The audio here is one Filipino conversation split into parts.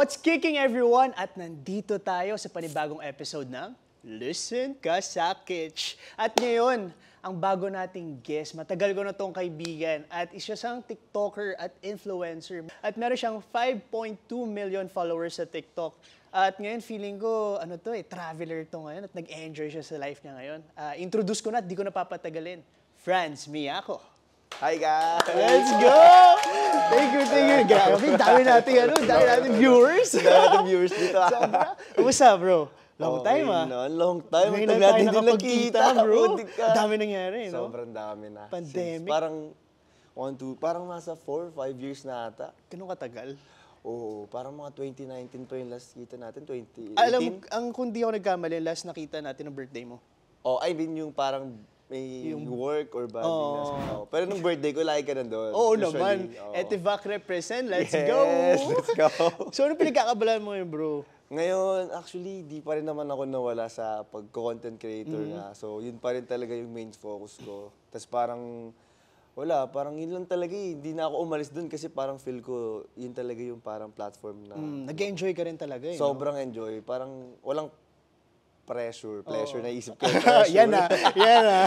What's kicking everyone? At nandito tayo sa panibagong episode ng Listen Ka Sakich. At ngayon, ang bago nating guest, matagal ko na tong kaibigan at isa siyang TikToker at influencer. At meron siyang 5.2 million followers sa TikTok. At ngayon, feeling ko, ano to eh, traveler to ngayon at nag-enjoy siya sa life niya ngayon. Uh, introduce ko na at di ko napapatagalin. Franz Miyako. Hi guys! Let's go! Thank you, thank you. Grabe, dami natin, ano, dami natin viewers. dami natin viewers dito. Ah. Sobra. Kumusta, bro? Long okay, time, ah. No? Long time. Ngayon lang tayo nakapagkita, bro. Dami nangyari, no? Sobrang dami na. Pandemic. Since parang, one, two, parang nasa four, five years na ata. Ganun katagal? Oo, oh, parang mga 2019 pa yung last kita natin, 2018. Alam, mo, ang kundi di ako nagkamali, last nakita natin ng birthday mo. Oh, I mean yung parang may yung, work or bonding oh. Pero nung birthday ko, lagi ka nandun. Oo Usually, naman. Oh. Etivac represent, let's yes, go! let's go! so, ano pinagkakabalan mo yun, bro? Ngayon, actually, di pa rin naman ako nawala sa pag-content creator mm. -hmm. na. Ah. So, yun pa rin talaga yung main focus ko. Tapos parang, wala, parang yun lang talaga eh. Hindi na ako umalis dun kasi parang feel ko, yun talaga yung parang platform na... Mm, nag-enjoy ka rin talaga eh. Sobrang no? enjoy. Parang walang pressure, pleasure, oh. isip ko. yan na, yan na,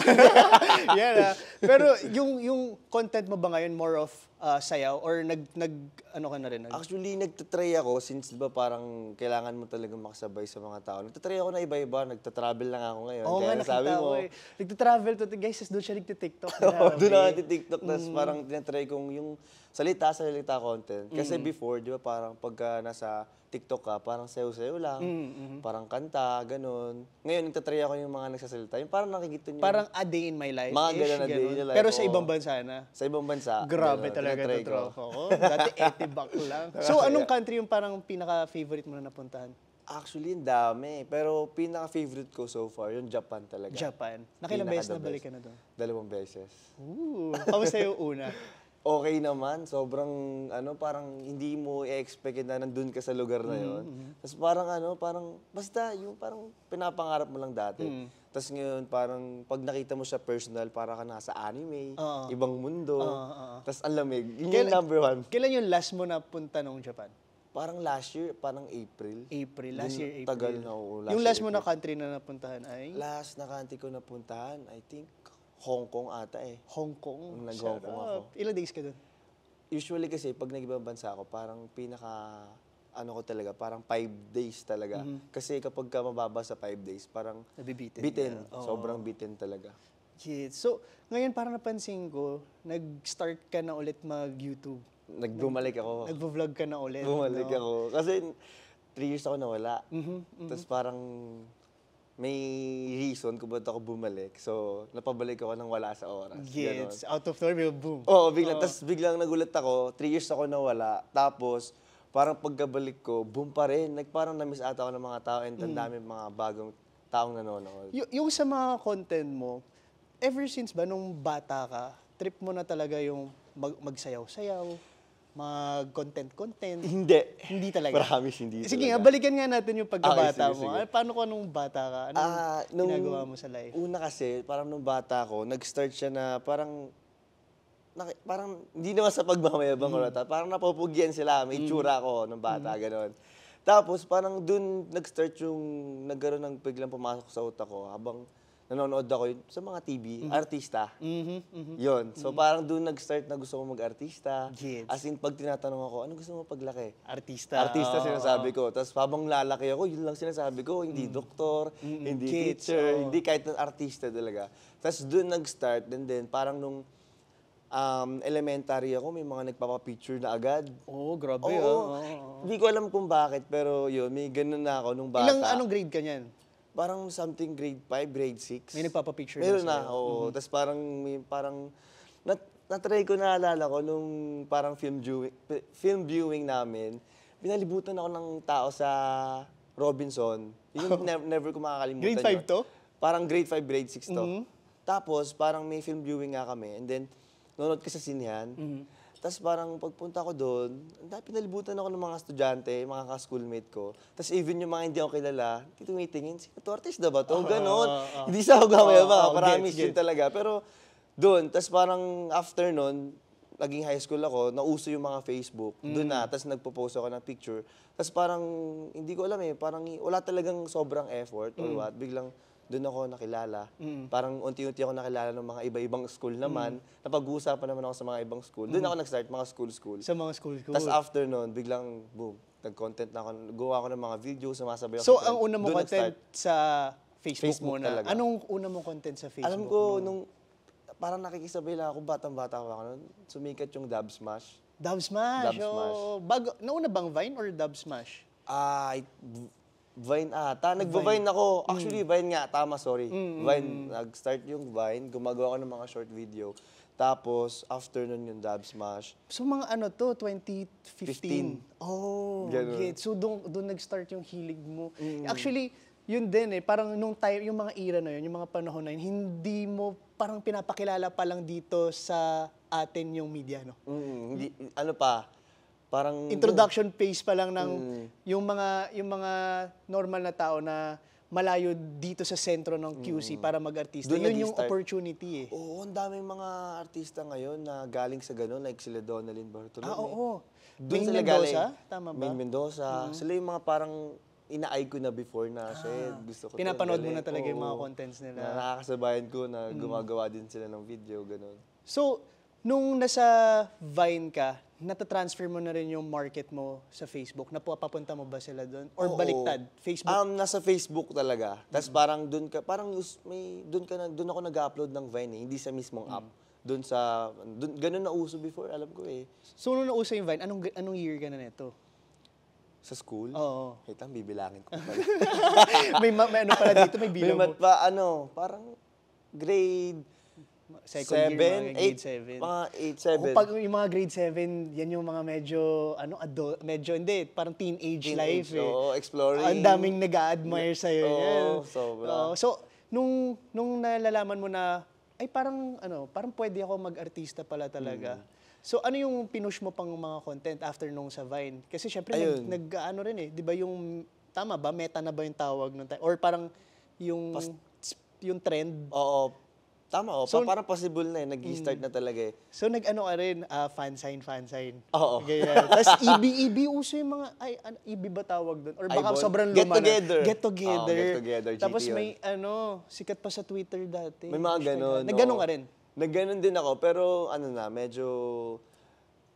yan na. Pero yung, yung content mo ba ngayon more of uh, sayaw or nag, nag ano ka na rin? Actually, nagte-try ako since di ba parang kailangan mo talaga makasabay sa mga tao. Nagte-try ako na iba-iba, nagte-travel lang ako ngayon. Oo oh, Kaya nga, sabi mo. Eh. Nagtatravel to, guys, doon siya nagtitiktok. Na, oh, doon ako nagtitiktok, tiktok tapos mm. parang tinatry kong yung salita, sa salita content. Kasi mm. before, di ba parang pagka nasa TikTok ka, parang sayo-sayo lang, mm, mm-hmm. parang kanta, ganun. Ngayon, nagtatry ako yung mga nagsasalita. Yung parang nakikita niyo. Parang a day in my life. Mga ganun, a day in your life. Pero sa ibang bansa na. Sa ibang bansa. Grabe ganun, talaga ito, tropa ko. Dati 80 bucks lang. so, anong country yung parang pinaka-favorite mo na napuntahan? Actually, ang dami. Pero pinaka-favorite ko so far, yung Japan talaga. Japan. Nakilang beses na balik ka na doon? Dalawang beses. Ooh. Kamusta yung una? okay naman. Sobrang, ano, parang hindi mo i-expect na nandun ka sa lugar na yon. Mm-hmm. Tapos parang, ano, parang, basta, yung parang pinapangarap mo lang dati. Mm. Tapos ngayon, parang pag nakita mo siya personal, para ka nasa anime, Oo. ibang mundo. Oo, oo. Tapos ang lamig. Yun yung number one. Kailan yung last mo na punta nung Japan? Parang last year, parang April. April, last year April. tagal na, oo, last yung last year, mo na country na napuntahan ay? Last na country ko napuntahan, I think, Hong Kong ata eh. Hong Kong? Nag-Hong Kong ako. Ilang days ka doon? Usually kasi pag nag-ibang bansa ako, parang pinaka ano ko talaga, parang five days talaga. Mhm. Kasi kapag ka mababa sa five days, parang Nabibitin. bitin. Oo. Sobrang bitin talaga. Shit. So, ngayon parang napansin ko, nag-start ka na ulit mag-YouTube. Nagbumalik ako. Nag-vlog ka na ulit. Bumalik no? ako. Kasi three years ako nawala. Mhm, mhm. Tapos parang may reason kung ba't ako bumalik. So, napabalik ako nang wala sa oras. Gets. Ganon. out of nowhere, boom. Oo, bigla. Oh. Tapos biglang nagulat ako, three years ako nawala. Tapos, parang pagkabalik ko, boom pa rin. Like, parang na-miss ata ako ng mga tao and ang mm. mga bagong taong nanonood. Y- yung sa mga content mo, ever since ba nung bata ka, trip mo na talaga yung mag- magsayaw-sayaw? mag-content-content? Hindi. Hindi talaga? Promise, hindi eh, Sige talaga. nga, balikan nga natin yung pagkabata okay, sige, mo. Sige. Eh, paano ko nung bata ka? Anong uh, nung, ginagawa mo sa life? Una kasi, parang nung bata ko, nag-start siya na parang na, parang hindi naman sa pagmamayabang mm. orata, parang napupugyan sila, may mm. tsura ko ng bata, mm. ganon. Tapos parang dun nag-start yung nagkaroon ng biglang pumasok sa utak ko habang nanonood ako yun sa mga TV, mm-hmm. artista. Mm-hmm. Mm-hmm. Yun. So mm-hmm. parang doon nag-start na gusto ko mag-artista. Yes. As in, pag tinatanong ako, ano gusto mo paglaki? Artista. Artista oh, sinasabi ko. Tapos habang lalaki ako, yun lang sinasabi ko. Hindi mm-hmm. doktor, mm-hmm. hindi Kids, teacher, oh. hindi kahit artista talaga. Tapos doon nag-start. And then parang nung um, elementary ako, may mga nagpapapicture na agad. oh, grabe. Oo, oh, oh. Hindi ko alam kung bakit, pero yun, may ganun na ako nung bata. Ilang, anong grade ka niyan? parang something grade 5, grade 6. May nagpapapicture Meron na, oo. Oh, mm-hmm. Tapos parang, may, parang, nat, natry ko, naalala ko, nung parang film viewing, film viewing namin, binalibutan ako ng tao sa Robinson. Yun oh. ne- never ko makakalimutan. Grade 5 to? Parang grade 5, grade 6 to. Mm-hmm. Tapos, parang may film viewing nga kami. And then, nanonood ka sa sinihan. Mm-hmm tapos parang pagpunta ko doon, dahil pinalibutan ako ng mga estudyante, mga ka-schoolmate ko. Tapos even yung mga hindi ako kilala, hindi tumitingin, sino to artista ba to? Ganon. Uh, uh, uh, hindi sa ako gamaya ba? Paramis yun talaga. Pero doon, tapos parang after noon, naging high school ako, nauso yung mga Facebook. Mm. Doon na, tapos nagpo-post ako ng picture. Tapos parang, hindi ko alam eh, parang wala talagang sobrang effort or mm. what. Biglang, doon ako nakilala. Mm. Parang unti-unti ako nakilala ng mga iba-ibang school mm. naman. Mm. Napag-uusapan naman ako sa mga ibang school. Doon mm. ako nag-start, mga school-school. Sa mga school-school. Tapos after noon, biglang boom, nag-content na ako. Gawa ako ng mga videos, sumasabay ako. So, ang una mo content sa Facebook, Facebook muna. Talaga. Anong una mong content sa Facebook? Alam ko, mo? nung parang nakikisabay lang ako, batang-bata ako noon, sumikat yung Dab Smash. Dab Smash? Dab Smash. Oh, bago, nauna bang Vine or Dab Smash? Ah, uh, Vine ata. nag vine ako. Mm. Actually, Vine nga. Tama, sorry. Vine. Nag-start yung Vine. Gumagawa ako ng mga short video. Tapos, after nun yung Dab Smash. So, mga ano to, 2015? 15. Oh, Ganun. get. So, doon, doon nag-start yung hilig mo. Mm. Actually, yun din eh, parang nung time, yung mga era na yun, yung mga panahon na yun, hindi mo parang pinapakilala pa lang dito sa atin yung media, no? Mm, hindi, ano pa, Parang introduction yun. phase pa lang ng mm. yung mga yung mga normal na tao na malayo dito sa sentro ng QC mm. para mag-artista. Doon Yun yung opportunity eh. Oo, ang daming mga artista ngayon na galing sa ganun, like sila Donalyn Bartolome. Ah, oo. Doon Main sila Mendoza? galing. Tama ba? Main Mendoza. mm Sila yung mga parang ina inaay ko na before na, eh, ah, shit, gusto ko Pinapanood mo na eh. talaga oo, yung mga contents nila. Na nakakasabayan ko na mm. gumagawa mm. din sila ng video, ganun. So, Nung nasa Vine ka, natatransfer mo na rin yung market mo sa Facebook? Napapunta mo ba sila doon? Or Oo. baliktad? Facebook? Um, nasa Facebook talaga. Tapos parang doon ka, parang may doon ka na, doon ako nag-upload ng Vine eh, hindi sa mismong app. Hmm. Doon sa doon ganun na uso before, alam ko eh. so, nung nauso yung Vine, anong, anong year ka na nito? Sa school. Oo. Wait bibilangin ko pala. may, may ano pala dito, may bilang mo. Bimat pa, ano, parang grade second seven, year, mga grade 7. Mga 8, 7. Pag yung mga grade 7, yan yung mga medyo, ano, adult, medyo hindi, parang teenage, teenage life eh. Oo, exploring. Ang daming nag admire sa'yo. Oo, yeah. sobra. Oo, so, nung, nung nalalaman mo na, ay parang, ano, parang pwede ako mag-artista pala talaga. Mm. So ano yung pinush mo pang mga content after nung sa Vine? Kasi syempre Ayun. nag, nag ano rin eh, 'di ba yung tama ba meta na ba yung tawag nung time or parang yung Pas- yung trend? Oo, Tama, oh. So, parang possible na eh. Nag-start mm, na talaga eh. So, nag-ano ka rin, uh, ah, fan sign. Oo. Ganyan. Tapos, EB, EB, uso yung mga, ay, ano, EB ba tawag doon? Or baka Ibon? sobrang get luma together. na. Get together. Oh, get together. GT Tapos may, ano, sikat pa sa Twitter dati. May mga ganun. Nag-ganon ka rin? Nag-ganon din ako, pero ano na, medyo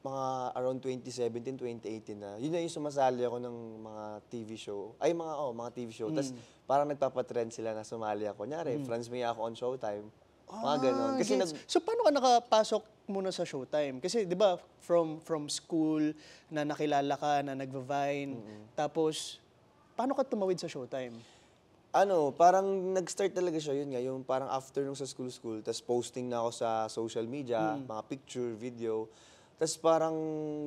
mga around 2017, 2018 na, yun na yung sumasali ako ng mga TV show. Ay, mga, oh, mga TV show. Mm. Tapos hmm. parang nagpapatrend sila na sumali ako. Kunyari, mm. Friends May ako on Showtime. Mga ah, ganon. Kasi nag... So paano ka nakapasok muna sa Showtime? Kasi 'di ba from from school na nakilala ka na nagva-vine mm-hmm. tapos paano ka tumawid sa Showtime? Ano, parang nag-start talaga siya yun nga, yung parang after nung sa school school, tapos posting na ako sa social media, mm. mga picture, video. Tapos parang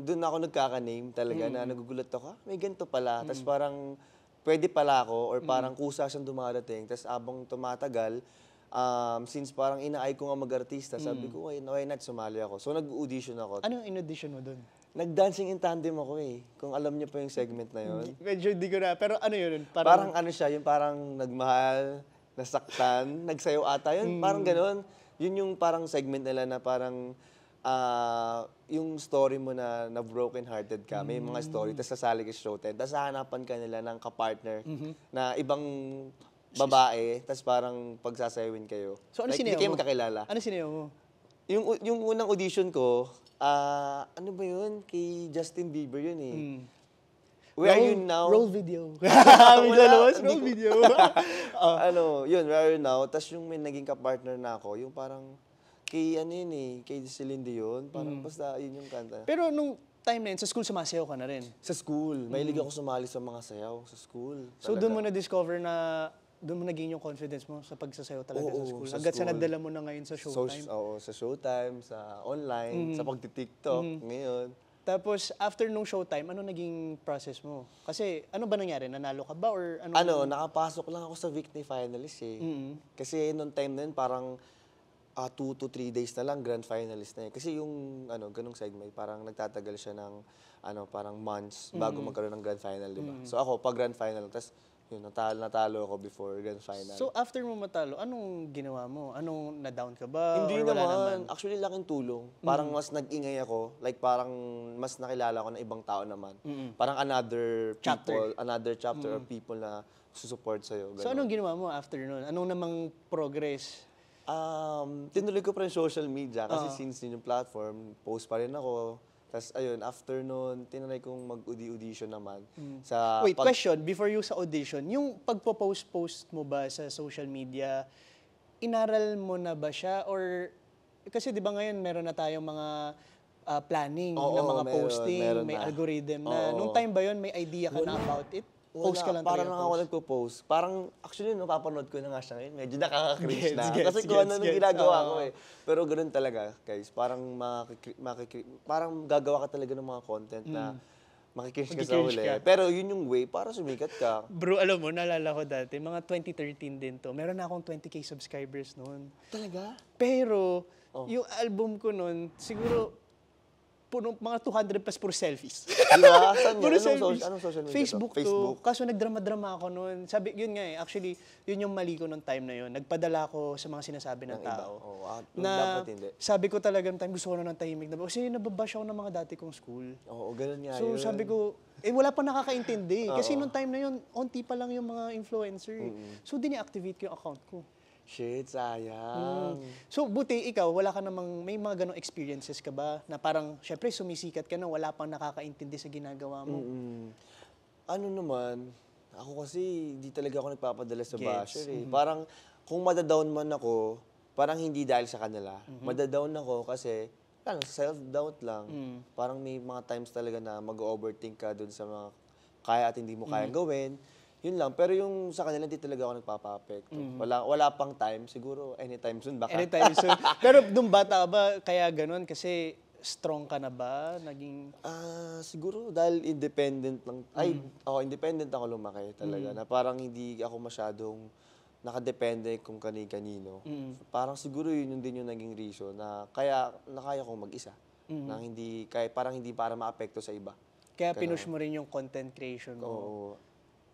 doon ako nagkaka-name talaga mm. na nagugulat ako, ah, may ganito pala. Mm. Tapos parang pwede pala ako or mm. parang mm. kusa siyang dumarating. Tapos abang tumatagal, um, since parang inaay ko nga mag-artista, sabi mm. ko, why, why not sumali ako? So nag-audition ako. Anong in-audition mo doon? Nag-dancing in tandem ako eh. Kung alam niyo pa yung segment na yun. Medyo hindi ko na, pero ano yun? Parang, Parang ano siya, yung parang nagmahal, nasaktan, nagsayo ata. Yun, mm. parang ganun. Yun yung parang segment nila na parang ah, yung story mo na, na broken-hearted ka. May mga story, mm. tapos sasali ka show showtime. Tapos hahanapan ka nila ng kapartner mm-hmm. na ibang babae, tapos parang pagsasayawin kayo. So ano like, sinayaw mo? kayo magkakilala. Ano sinayaw mo? Yung, yung unang audition ko, ah, ano ba yun? Kay Justin Bieber yun eh. Mm. Where roll, are you now? Roll video. Wala, lalabas, roll video. uh, ano, yun, where are you now? Tapos yung may naging kapartner na ako, yung parang kay ano yun eh, kay Celine Dion. Parang mm. basta yun yung kanta. Pero nung time na yun, sa school sumasayaw ka na rin? Sa school. Mahilig mm. ako sumali sa mga sayaw sa school. Talaga. So doon mo na-discover na doon mo naging yung confidence mo sa pagsasayaw talaga oo, sa school. Sa Agad school. sa nagdala mo na ngayon sa showtime. So, oo, sa showtime, sa online, mm. sa pagti-TikTok mm. ngayon. Tapos, after nung showtime, ano naging process mo? Kasi, ano ba nangyari? Nanalo ka ba? Or ano? Ano, nakapasok lang ako sa weekly finalist eh. Mm-hmm. Kasi, nung time na yun, parang 2 uh, ah, two to 3 days na lang, grand finalist na yun. Kasi yung, ano, ganung segment, parang nagtatagal siya ng, ano, parang months bago mm-hmm. magkaroon ng grand final, di ba? Mm-hmm. So, ako, pag grand final, tapos yun, natalo, natalo ako before grand final. So after mo matalo, anong ginawa mo? Anong na-down ka ba? Hindi naman. naman. Actually, laking tulong. Parang mm. mas nag-ingay ako. Like parang mas nakilala ko ng ibang tao naman. Mm-mm. Parang another chapter. people, another chapter mm. of people na susupport sa'yo. Ganun. So anong ginawa mo after nun? Anong namang progress? Um, tinuloy ko pa rin social media kasi uh-huh. since yun yung platform, post pa rin ako tapos ayun, after noon, tinanay kong mag-audition naman. Mm. Sa Wait, pag- question, before you sa audition, yung pagpo-post-post mo ba sa social media, inaral mo na ba siya or kasi 'di ba ngayon meron na tayong mga uh, planning oo, ng mga meron, posting, meron may na. algorithm na. Oo. Nung time ba 'yon may idea ka na about it? Post ka lang Parang talaga, post. nakakulang ko post. Parang, actually, no, papanood ko na nga siya ngayon. Medyo nakaka-cringe na. gets, Kasi kung ano gets, ano nung gets. ginagawa ko eh. Pero ganun talaga, guys. Parang, makikri- makikri- parang gagawa ka talaga ng mga content na hmm. makikringe ka sa Magkikringe huli. ka. Pero yun yung way para sumikat ka. Bro, alam mo, naalala ko dati, mga 2013 din to. Meron na akong 20k subscribers noon. Talaga? Pero, oh. yung album ko noon, siguro puno, mga 200 plus puro selfies. Di ba? puro anong, selfies. So, anong social media Facebook to? Facebook. Kaso nagdrama-drama ako noon. Sabi, yun nga eh. Actually, yun yung mali ko noong time na yun. Nagpadala ako sa mga sinasabi ng, ng tao. Oh, ah, na dapat hindi. Sabi ko talaga talagang time, gusto ko na ng tahimik na. Kasi nababash ako ng mga dati kong school. Oo, oh, ganun nga So yun. sabi ko, eh wala pa nakakaintindi. kasi noong time na yun, onti pa lang yung mga influencer. Mm-hmm. So activate ko yung account ko. Shit, sayang. Mm. So, buti ikaw, wala ka namang, may mga ganong experiences ka ba? Na parang, syempre, sumisikat ka na, wala pang nakakaintindi sa ginagawa mo. Mm-mm. Ano naman, ako kasi, di talaga ako nagpapadala sa Gets. basher eh. Mm-hmm. Parang, kung madadown man ako, parang hindi dahil sa kanila. Mm-hmm. Madadown ako kasi, lang, self-doubt lang. Mm. Parang may mga times talaga na mag-overthink ka dun sa mga kaya at hindi mo kaya mm. gawin. Yun lang. Pero yung sa kanila, hindi talaga ako nagpapa affect Mm. Wala, wala pang time. Siguro anytime soon baka. Anytime soon. Pero nung bata ba, kaya ganun? Kasi strong ka na ba? Naging... Ah, uh, siguro dahil independent lang. Mm. Ay, oh, independent ako lumaki talaga. Mm. Na parang hindi ako masyadong nakadepende kung kani-kanino. Mm. So, parang siguro yun yung din yung naging reason na kaya nakaya kaya kong mag-isa. Mm. Na hindi kaya parang hindi para maapekto sa iba. Kaya pinush mo rin yung content creation mo. Oo.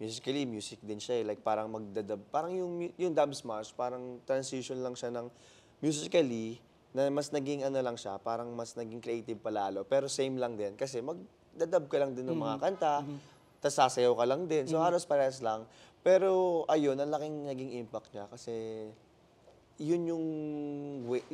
musically, music din siya eh. Like parang magdadab Parang yung, yung dub smash, parang transition lang siya ng musically na mas naging ano lang siya, parang mas naging creative palalo. Pero same lang din kasi magdadab ka lang din ng mga mm-hmm. kanta, mm-hmm. tapos sasayaw ka lang din. So mm-hmm. halos parehas lang. Pero ayun, ang laking naging impact niya kasi yun yung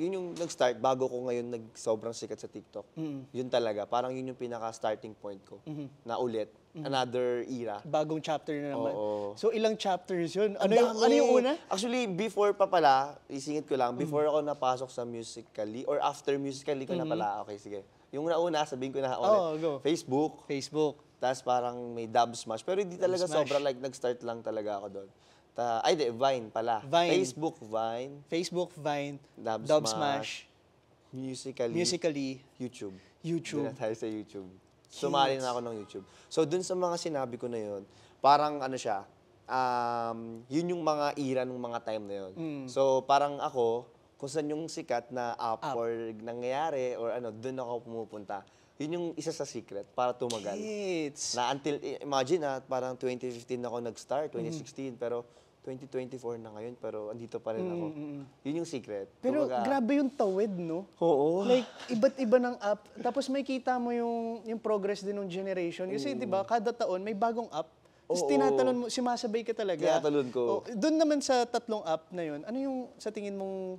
yun yung nag-start bago ko ngayon nag sobrang sikat sa TikTok. Mm-hmm. Yun talaga, parang yun yung pinaka starting point ko mm-hmm. na ulit Mm. another era. Bagong chapter na naman. Oo. So ilang chapters yun? Ano, yung, ano yung una? Actually, before pa pala, isingit ko lang, mm. before ako napasok sa Musical.ly or after Musical.ly ko na mm-hmm. pala. Okay, sige. Yung nauna, sabihin ko na oh, ulit. Oo, go. Facebook. Facebook. Tapos parang may dub smash. Pero hindi talaga smash. sobra. Like, nag-start lang talaga ako doon. Ta Ay, di, Vine pala. Vine. Facebook, Vine. Facebook, Vine, Dub, Dub Smash, Smash, Musical.ly, Musically, YouTube. YouTube. Doon na tayo sa YouTube. Sumali na ako ng YouTube. So, dun sa mga sinabi ko na yun, parang ano siya, um, yun yung mga era ng mga time na yun. Mm. So, parang ako, kung saan yung sikat na up, up. or nangyayari or ano, dun ako pumupunta. Yun yung isa sa secret para tumagal. It's... Na until, imagine ha, parang 2015 ako nag-start, 2016, mm. pero 2024 na ngayon pero andito pa rin ako. Mm-hmm. Yun yung secret. Pero Kumbaga, grabe yung tawid, no? Oo. Like, iba't iba ng app. Tapos may kita mo yung, yung progress din ng generation. Kasi, mm. di ba, kada taon may bagong app. Tapos tinatalon mo, sumasabay ka talaga. Tinatalon ko. Oh, doon naman sa tatlong app na yun, ano yung sa tingin mong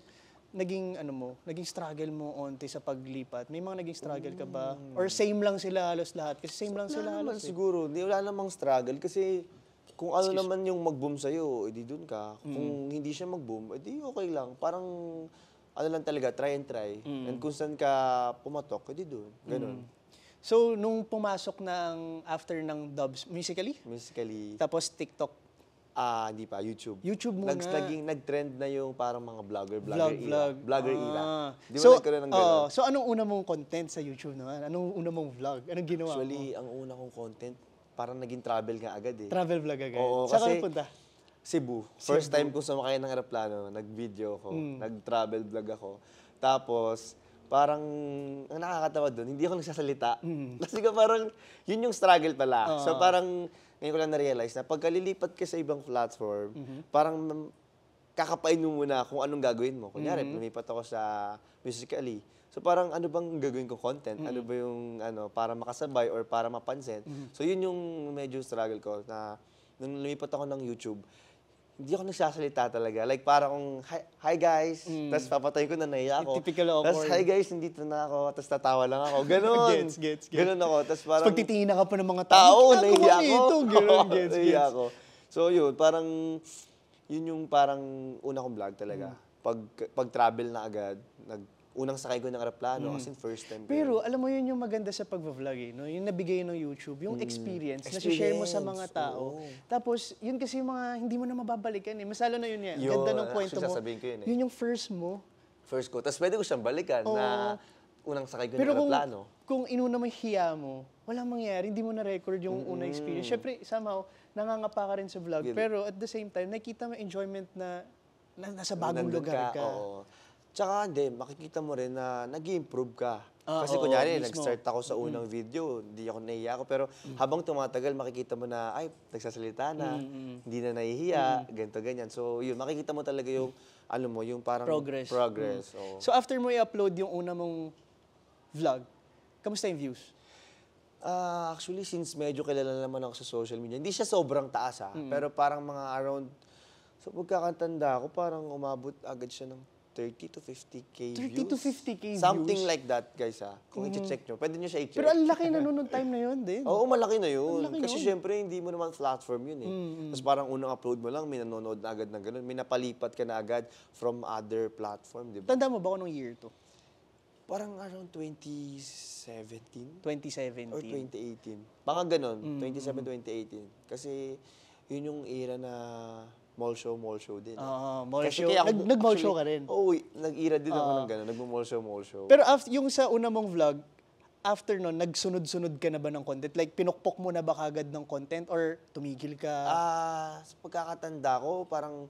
naging ano mo, naging struggle mo onti sa paglipat? May mga naging struggle ka ba? Mm. Or same lang sila halos lahat? Kasi same lang sila halos. Naman, eh. Siguro, di wala namang struggle kasi kung ano Excuse naman yung mag-boom sa'yo, edi dun ka. Mm. Kung hindi siya mag-boom, edi okay lang. Parang ano lang talaga, try and try. Mm. And kung saan ka pumatok, edi dun. Ganun. Mm. So, nung pumasok ng after ng dubs, musically? Musically, Tapos TikTok, ah, hindi pa, YouTube. YouTube muna. Nags, naging, nag-trend na yung parang mga vlogger, vlogger Vlog, era. vlog. Vlogger era. Ah. Di ba nagkaroon ng ganun? oo. so, anong una mong content sa YouTube naman? Anong una mong vlog? Anong ginawa mo? Actually, ang una kong content, parang naging travel nga agad eh. Travel vlog agad? Oo, Saan kasi... Saan punta? Cebu. First Cebu. time ko sumakay ng aeroplano, nag-video ako, mm. nag-travel vlog ako. Tapos, parang, ang nakakatawa doon, hindi ako nagsasalita. Mm. Kasi ka parang, yun yung struggle pala. Uh. So parang, ngayon ko lang na-realize na pagkalilipat ka sa ibang platform, mm-hmm. parang kakapain mo muna kung anong gagawin mo. Kunyari, mm-hmm. lumipat ako sa Musical.ly So parang ano bang gagawin ko content? Mm-hmm. Ano ba yung ano para makasabay or para mapansin? Mm-hmm. So yun yung medyo struggle ko na nung lumipat ako ng YouTube, hindi ako nagsasalita talaga. Like parang kung, hi, hi guys, mm. tapos papatay ko na naiya ako. Typical awkward. Tapos hi guys, nandito na ako, tapos tatawa lang ako. Ganon. gets, gets, gets. Ganon ako. Tapos parang... Tapos pagtitingin ka pa ng mga tao, tao naiya ako. Ito, ganon, gets, gets. ako. So yun, parang, yun yung parang una kong vlog talaga. Mm. Pag, pag travel na agad, nag unang sakay ko ng aeroplano mm. kasi first time Pero yun. alam mo yun yung maganda sa pagvo eh, no? Yung nabigay ng YouTube, yung mm. experience, na share mo sa mga tao. oo. Tapos yun kasi yung mga hindi mo na mababalikan eh. Masalo na yun yan. Yun, Ganda ng actually, kwento mo. sasabihin ko yun eh. yung first mo. First ko. Tapos pwede ko siyang balikan na unang sakay ko Pero ng kung Pero kung inuna mo hiya mo, walang mangyayari, hindi mo na-record yung unang experience. Siyempre, somehow, nangangapa ka rin sa vlog. Yun. Pero at the same time, nakita mo enjoyment na, na nasa bagong Nandun lugar ka. oo. Tsaka hindi, makikita mo rin na nag-improve ka. Ah, Kasi oo, kunyari, nag-start ako sa unang video, hindi ako nahihiya ako. Pero habang tumatagal, makikita mo na, ay, nagsasalita na, hindi na nahihiya, ganito, ganyan. So, yun, makikita mo talaga yung, ano mo, yung parang Progress. progress, mm. oo. So after mo i-upload yung una mong vlog, kamusta yung views? Ah, actually, since medyo kilala naman ako sa social media, hindi siya sobrang taas ha, ah. pero parang mga around, so pagkakatanda ko, parang umabot agad siya ng 30 to 50k 30 views. to 50k views. Something like that, guys, ha? Ah. Kung mm-hmm. i-check nyo, pwede nyo siya i-check. Pero ang laki na nun time na yun, din. Oo, malaki na yun. Malaki Kasi yun. syempre, hindi mo naman platform yun, eh. Mm-hmm. Tapos parang unang upload mo lang, may nanonood na agad ng ganun. May napalipat ka na agad from other platform, di ba? Tanda mo ba kung anong year to? Parang around 2017? 2017. Or 2018. Baka ganun, mm-hmm. 2017, 2018. Kasi yun yung era na mall show, mall show din. Oo, mall Kasi show. kaya ako- nag-mall show ka rin. Oo, nag-ira din ako ng gano'n. Nagmo-mall show, mall show. Pero after, yung sa una mong vlog, after nun, nagsunod-sunod ka na ba ng content? Like, pinukpok mo na ba kagad ng content or tumigil ka? Ah, sa pagkakatanda ko, parang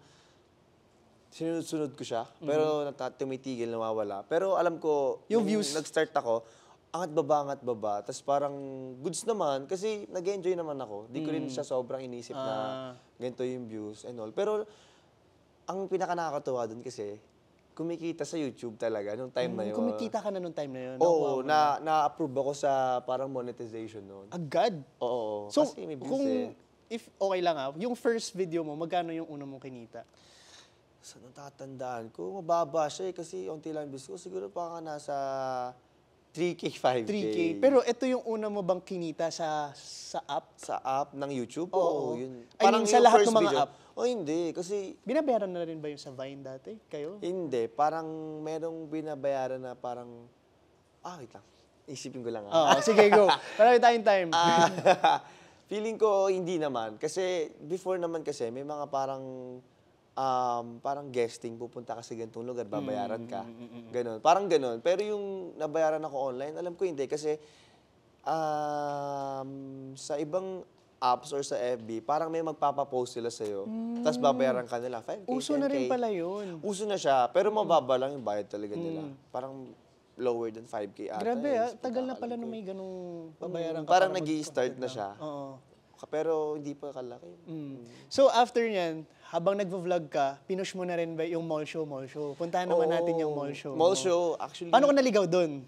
sinunod-sunod ko siya. Pero mm-hmm. nata- tumitigil, nawawala. Pero alam ko, Yung views- nag-start ako, angat baba, angat baba. Tapos parang goods naman kasi nag-enjoy naman ako. Di ko rin mm. siya sobrang inisip na Ah. ganito yung views and all. Pero ang pinaka nakakatawa doon kasi, kumikita sa YouTube talaga nung time na mm, yun. Kumikita ka na nung time na yun. Oo, na, na-approve ako sa parang monetization noon. Agad. Oo, So, kasi may kung, eh. if okay lang ah, yung first video mo, magkano yung una mong kinita? Sa natatandaan ko, mababa siya eh, kasi unti lang views ko. Siguro pa nasa 3K, 5K. 3K. Pero ito yung una mo bang kinita sa sa app? Sa app ng YouTube? Oo. Oo yun. I mean, sa lahat ng mga video. app. O oh, hindi, kasi... Binabayaran na rin ba yung sa Vine dati? Kayo? Hindi, parang merong binabayaran na parang... Ah, wait lang. Isipin ko lang. Ah. Oo, sige, go. Marami tayong time. uh, feeling ko hindi naman. Kasi before naman kasi, may mga parang um, parang guesting, pupunta ka sa ganitong lugar, mm, babayaran mm, ka. Mm, ganon. Parang ganon. Pero yung nabayaran ako online, alam ko hindi. Kasi um, sa ibang apps or sa FB, parang may magpapapost sila sa'yo. Mm. Tapos babayaran ka nila. 5K, Uso 10K. na rin pala yun. Uso na siya, pero hmm. mababa lang yung bayad talaga nila. Hmm. Parang lower than 5K ata. Grabe, ah, tagal na pala pagkakaalam nung may ganung hmm. babayaran ka. Parang para nag-i-start na siya. Oo. Pero hindi pa kalaki. Mm. So after niyan, habang nagvo-vlog ka, pinush mo na rin ba yung mall show, mall show? Puntahan naman Oo, natin yung mall show. Mall mo. show, actually... Paano ka naligaw doon?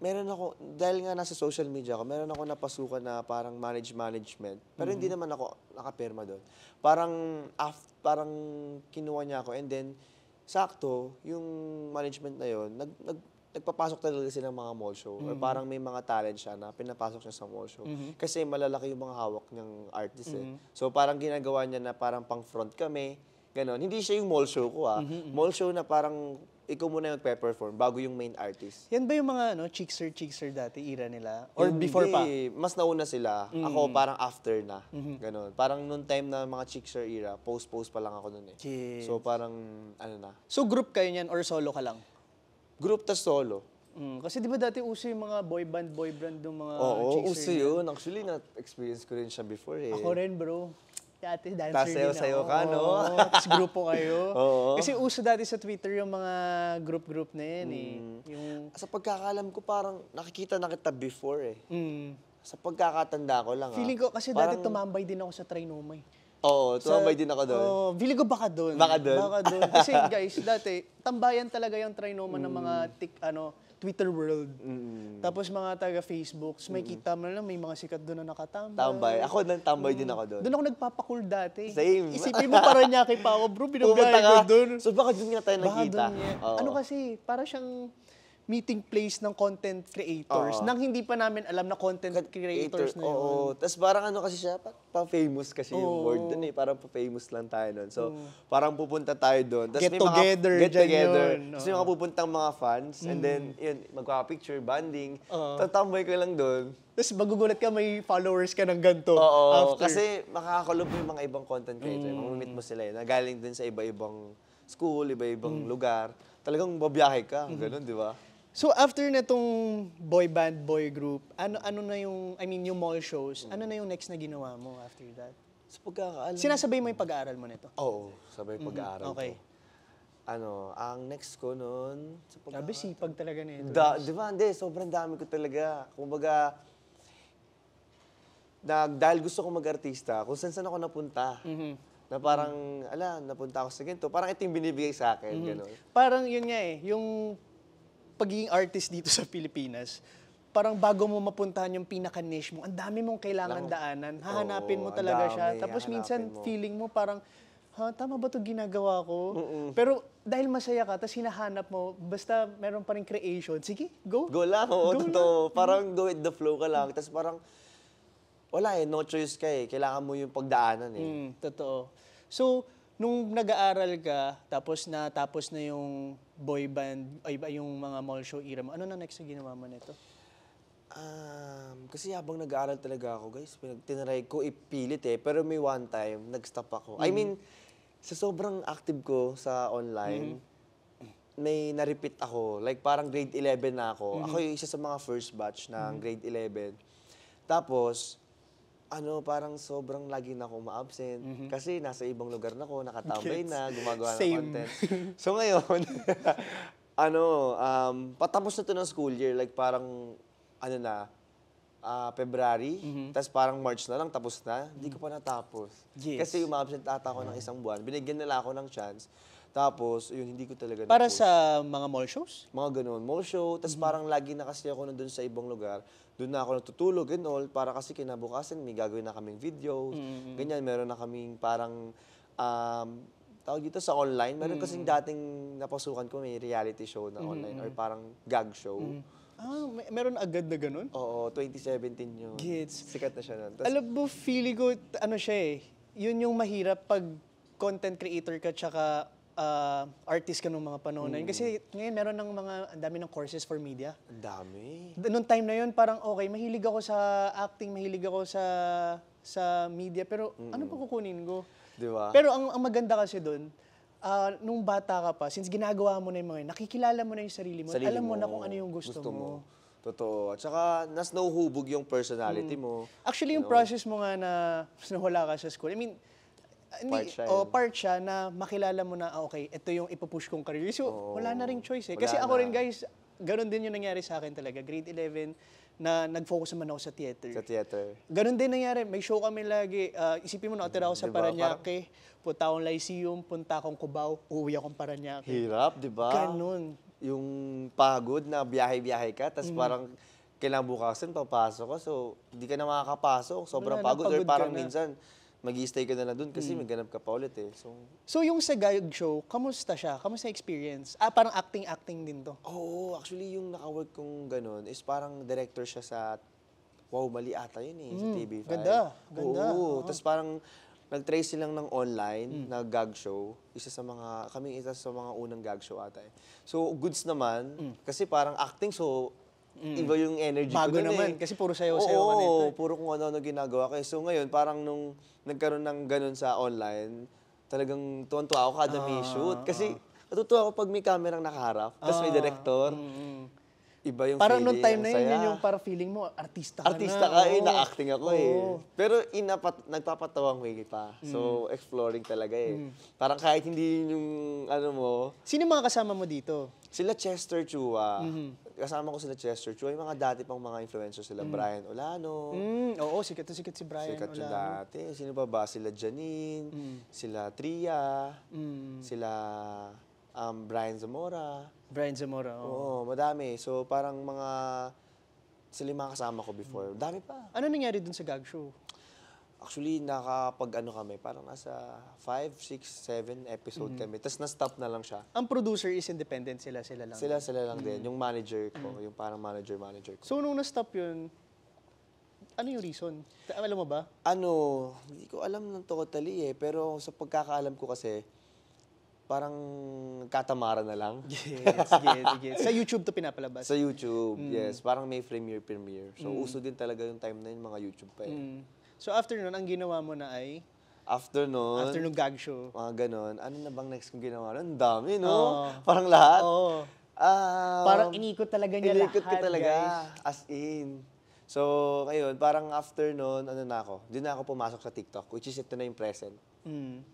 Meron ako, dahil nga nasa social media ako, meron ako napasukan na parang manage management. Pero hindi mm-hmm. naman ako nakapirma doon. Parang, af, parang kinuha niya ako and then, sakto, yung management na yon nag, nag, nagpapasok talaga sila ng mga mall show mm-hmm. or parang may mga talent siya na pinapasok siya sa mall show mm-hmm. kasi malalaki yung mga hawak niyang artist eh. mm-hmm. eh. So parang ginagawa niya na parang pang front kami, ganon. Hindi siya yung mall show ko ah. Mm-hmm, mm-hmm. Mall show na parang ikaw muna yung magpe-perform bago yung main artist. Yan ba yung mga ano, chickster chickster dati era nila or Hindi, before pa? Mas nauna sila. Mm-hmm. Ako parang after na. Mm-hmm. Ganun. Parang noon time na mga chickster era, post-post pa lang ako noon eh. Yes. So parang ano na. So group kayo niyan or solo ka lang? group tas solo. Mm, kasi di ba dati uso yung mga boy band, boy brand ng mga Oo, chicks uso yun. Actually, na-experience ko rin siya before eh. Ako rin, bro. Dati dancer Tas sayo, din ako. sayo ka, no? Oo, Tapos grupo kayo. Oo. Kasi uso dati sa Twitter yung mga group-group na yan eh. Mm. Yung, Sa pagkakalam ko, parang nakikita na kita before eh. mm, Sa pagkakatanda ko lang ah. feeling ko, kasi dati tumambay din ako sa Trinoma eh. Oo, tumambay din ako doon. Oh, bili ko baka doon. Baka doon? Baka doon. Kasi guys, dati, tambayan talaga yung trinoma mm. ng mga mm. tik, ano, Twitter world. Mm. Tapos mga taga Facebook, may mm. kita mo lang may mga sikat doon na nakatambay. Tambay. Ako nang tambay mm. din ako doon. Doon ako nagpapakul dati. Same. Isipin mo para niya kay Pao, bro, binabigay ko doon. So baka doon nga tayo nakita. doon niya. Oh. Ano kasi, para siyang meeting place ng content creators Oo. nang hindi pa namin alam na content creators na yun. Oo. Tapos parang ano kasi siya, pa- pa-famous kasi yung word dun eh. Parang pa-famous lang tayo nun. So, mm. parang pupunta tayo dun. Tapos Get may mga- together, Get together. yun. Tapos may mga pupuntang mga fans. And then, mm. yun, magpapicture, banding. Oo. Tatambay ko lang dun. Tapos magugulat ka, may followers ka ng ganito. Oo, kasi makakakulog mo yung mga ibang content creator. Mm. Mamimit mo sila yun. Eh. Nagaling din sa iba-ibang school, iba-ibang lugar. Talagang babiyahe ka, mm-hmm. ganun, di ba? So after na tong boy band, boy group, ano ano na yung, I mean, yung mall shows, ano na yung next na ginawa mo after that? Sa pagkakaalam. Sinasabay mo yung pag-aaral mo nito? Oo, sabay yung mhm, pag-aaral mm, okay. ko. Ano, ang next ko noon... Grabe sipag talaga na ito. Da, di ba? Hindi, sobrang dami ko talaga. Kumbaga, na, dahil gusto kong mag-artista, kung saan saan ako napunta. Mm-hmm. Na parang, mm-hmm. ala, napunta ako sa ganito. Parang ito yung binibigay sa akin. Mm-hmm. Ganun. Parang yun nga eh, yung pagiging artist dito sa Pilipinas, parang bago mo mapuntahan yung pinaka-niche mo, ang dami mong kailangan Alam, daanan. Hahanapin oo, mo talaga dami, siya. Tapos minsan mo. feeling mo parang, ha, tama ba 'to ginagawa ko? Mm-mm. Pero dahil masaya ka, tapos hinahanap mo, basta meron pa rin creation, sige, go. Go lang, oo, go totoo. Lang. Mm. Parang go with the flow ka lang. Tapos parang, wala eh, no choice ka eh. Kailangan mo yung pagdaanan eh. Mm, totoo. So, nung nag-aaral ka, tapos na tapos na yung boy band, ay ba yung mga mall show era mo? Ano na next na ginawa mo nito? Um, kasi habang nag-aaral talaga ako, guys, tinaray ko ipilit eh. Pero may one time, nag-stop ako. Mm. I mean, sa sobrang active ko sa online, mm may na-repeat ako. Like parang grade 11 na ako. mm Ako yung isa sa mga first batch ng mm grade 11. Tapos, ano, parang sobrang lagi na ako ma-absent. Mm-hmm. Kasi nasa ibang lugar na ako, nakatambay Gets. na, gumagawa Same. ng content. So ngayon, ano, um, patapos na to ng school year, like parang, ano na, uh, February, mm-hmm. tapos parang March na lang, tapos na. Mm-hmm. Hindi ko pa mhm. natapos. Yes. Kasi ma-absent ata ako ng isang buwan. Binigyan nila ako ng chance. Tapos, yun, hindi ko talaga Para na sa mga mall shows? Mga ganun, mall show. Tapos mm-hmm. parang lagi na kasi ako nandun sa ibang lugar doon na ako natutulog and all para kasi kinabukasan may gagawin na kaming videos, mm-hmm. ganyan, meron na kaming parang um, tawag dito sa online, meron mm-hmm. kasing dating napasukan ko may reality show na online mm-hmm. or parang gag show. Mm-hmm. Ah, may, meron agad na ganun? Oo, 2017 yun. Gets. Sikat na siya nun. Tas, Alam mo, feeling ko, ano siya eh, yun yung mahirap pag content creator ka tsaka uh, artist ka nung mga panahon mm. Kasi ngayon meron ng mga, ang dami ng courses for media. Ang dami. Noong time na yun, parang okay, mahilig ako sa acting, mahilig ako sa sa media, pero mm. ano pa kukunin ko? Di ba? Pero ang, ang maganda kasi doon, uh, ah, nung bata ka pa, since ginagawa mo na yung mga yun, nakikilala mo na yung sarili mo, sarili alam mo, mo na kung ano yung gusto, gusto mo. mo. Totoo. At saka, nas nauhubog yung personality mm. mo. Actually, yung know? process mo nga na nawala ka sa school, I mean, part siya. Oh, eh. part siya na makilala mo na, ah, okay, ito yung ipupush kong career. So, Oo. Oh. wala na ring choice eh. Kasi ako na. rin guys, ganun din yung nangyari sa akin talaga. Grade 11, na nag-focus naman ako sa theater. Sa theater. Ganun din nangyari. May show kami lagi. Ah, isipin mo, nakatira ako sa Diba? Paranaque. Punta akong Lyceum, punta akong Cubao, uuwi akong Paranaque. Hirap, di ba? Ganun. Yung pagod na biyahe-biyahe ka, tapos mm. parang kailangan bukasan, papasok ka, so hindi ka na makakapasok. Sobrang na, pagod. Or pagod ka na. minsan, mag stay ka na lang dun kasi mm. ganap ka pa ulit eh. So, so yung sa Gayog Show, kamusta siya? Kamusta experience? Ah, parang acting-acting din to. Oo, oh, actually yung nakawork kong ganun is parang director siya sa Wow, mali ata yun eh, mm. sa hmm, TV5. Ganda, ganda. Oo, oh. tapos parang nag-trace silang ng online mm. na gag show. Isa sa mga, kaming isa sa mga unang gag show ata eh. So, goods naman, mm. kasi parang acting, so Mm. Iba yung energy Bago ko nun naman, eh. kasi puro sayo-sayo ka nito. Oo, eh. puro kung ano-ano ginagawa ko. Eh. So ngayon, parang nung nagkaroon ng ganun sa online, talagang tuwan-tuwa ako kada ah, may shoot. Ah, kasi ah. natutuwa ako pag may camerang nakaharap, ah, tapos may director. Mm, mm. Iba yung Parang feeling, nung time na yun, yun yung para feeling mo, artista ka Artista na. ka, oh. eh, na-acting ako oh. eh. Pero inapat, nagpapatawang way pa. Mm. So, exploring talaga eh. Mm. Parang kahit hindi yun yung ano mo. Sino mga kasama mo dito? Sila Chester Chua, mm-hmm. kasama ko sila Chester Chua, yung mga dati pang mga influencer sila, mm. Brian Olano, Mm, oo, sikat na sikat si Brian. sikat yun Olano. dati, sino ba ba? Sila Janine, mm. sila Tria, mm. sila um, Brian Zamora. Brian Zamora, oo. Oo, madami. So parang mga, sila yung mga kasama ko before. Dami pa. Ano nangyari dun sa gag show? Actually, nakapag ano kami, parang nasa 5, 6, 7 episode mm-hmm. kami. Tapos na-stop na lang siya. Ang producer is independent sila, sila lang. Sila, sila lang mm-hmm. din. Yung manager ko, mm-hmm. yung parang manager-manager ko. So, nung na-stop yun, ano yung reason? Alam mo ba? Ano, hindi ko alam ng totally eh. Pero sa pagkakaalam ko kasi, parang katamara na lang. Yes, yes, yes. Sa YouTube to pinapalabas. Sa YouTube, mm. yes. Parang may premiere, premiere. So, mm. uso din talaga yung time na yung mga YouTube pa eh. Mm. So after nun, ang ginawa mo na ay? After nun. After nung gag show. Mga ganun. Ano na bang next kong ginawa nun? dami, no? Oo. Parang lahat. Oo. Um, parang inikot talaga niya inikot lahat, Inikot ko talaga. Guys. As in. So, ngayon, parang after nun, ano na ako, doon na ako pumasok sa TikTok, which is ito na yung present. Mm.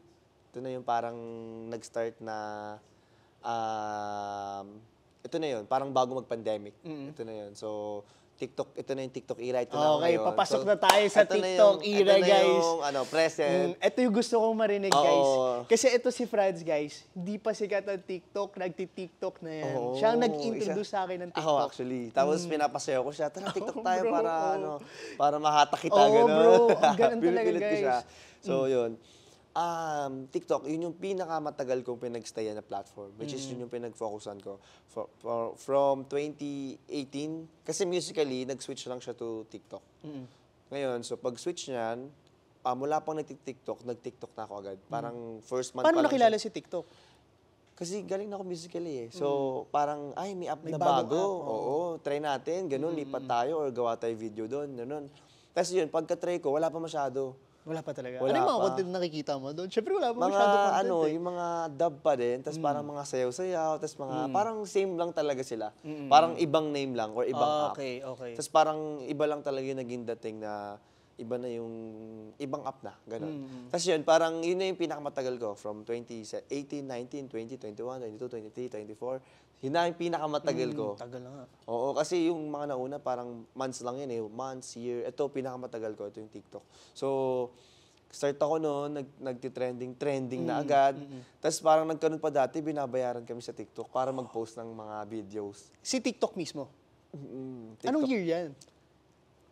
Ito na yung parang nag-start na, um, ito na yun, parang bago mag-pandemic. Mm. Ito na yun. So, TikTok, ito na yung TikTok era, ito na Okay, ngayon. papasok na tayo sa ito na TikTok era, ito na guys. Yung, ano, present. Mm, ito yung gusto kong marinig, Oo. guys. Kasi ito si Franz, guys. Hindi pa sikat ang TikTok, nagti-TikTok na yan. Oo, siya ang nag-introduce sa akin ng Ako TikTok. actually. Tapos mm. pinapasayo ko siya, tara TikTok tayo bro, para, ano, para mahata kita, Oo, oh, bro. Ang ganun talaga, Pinipilit ko guys. So, mm. yun um, TikTok, yun yung pinakamatagal kong pinagstayan na platform, which mm. is yun yung pinag-focusan ko. For, for, from 2018, kasi musically, nag-switch lang siya to TikTok. Mm. Ngayon, so pag-switch niyan, uh, mula pang nag-TikTok, nag-TikTok na ako agad. Mm. Parang mm. first month Paano pa nakilala siya. si TikTok? Kasi galing na ako musically eh. So, mm. parang, ay, may app may na bago. App, oh. Oo, try natin. Ganun, mm. lipat tayo or gawa tayo video doon. Ganun. Tapos yun, pagka-try ko, wala pa masyado. Wala pa talaga. Wala ano yung mga pa. content nakikita mo doon? Siyempre wala pa mga, masyado content. ano, eh. yung mga dub pa din, tapos mm. parang mga sayaw-sayaw, tapos mga, mm. parang same lang talaga sila. Parang ibang name lang or ibang Ah, app. okay, okay. Tapos parang iba lang talaga yung naging dating na iba na yung ibang app na, ganun. Tapos yun, parang yun na yung pinakamatagal ko from 2018, 19, 20, 21, 22, 23, 24, yun na yung pinakamatagal hmm, ko. Mm, tagal nga. Oo, kasi yung mga nauna parang months lang yun eh. Months, year. Ito, pinakamatagal ko. Ito yung TikTok. So, start ako noon, nag, nagtitrending, trending na hmm, agad. Mm-hmm. Tapos parang nagkaroon pa dati, binabayaran kami sa TikTok para mag-post ng mga videos. Si TikTok mismo? Mm, TikTok. Anong year yan?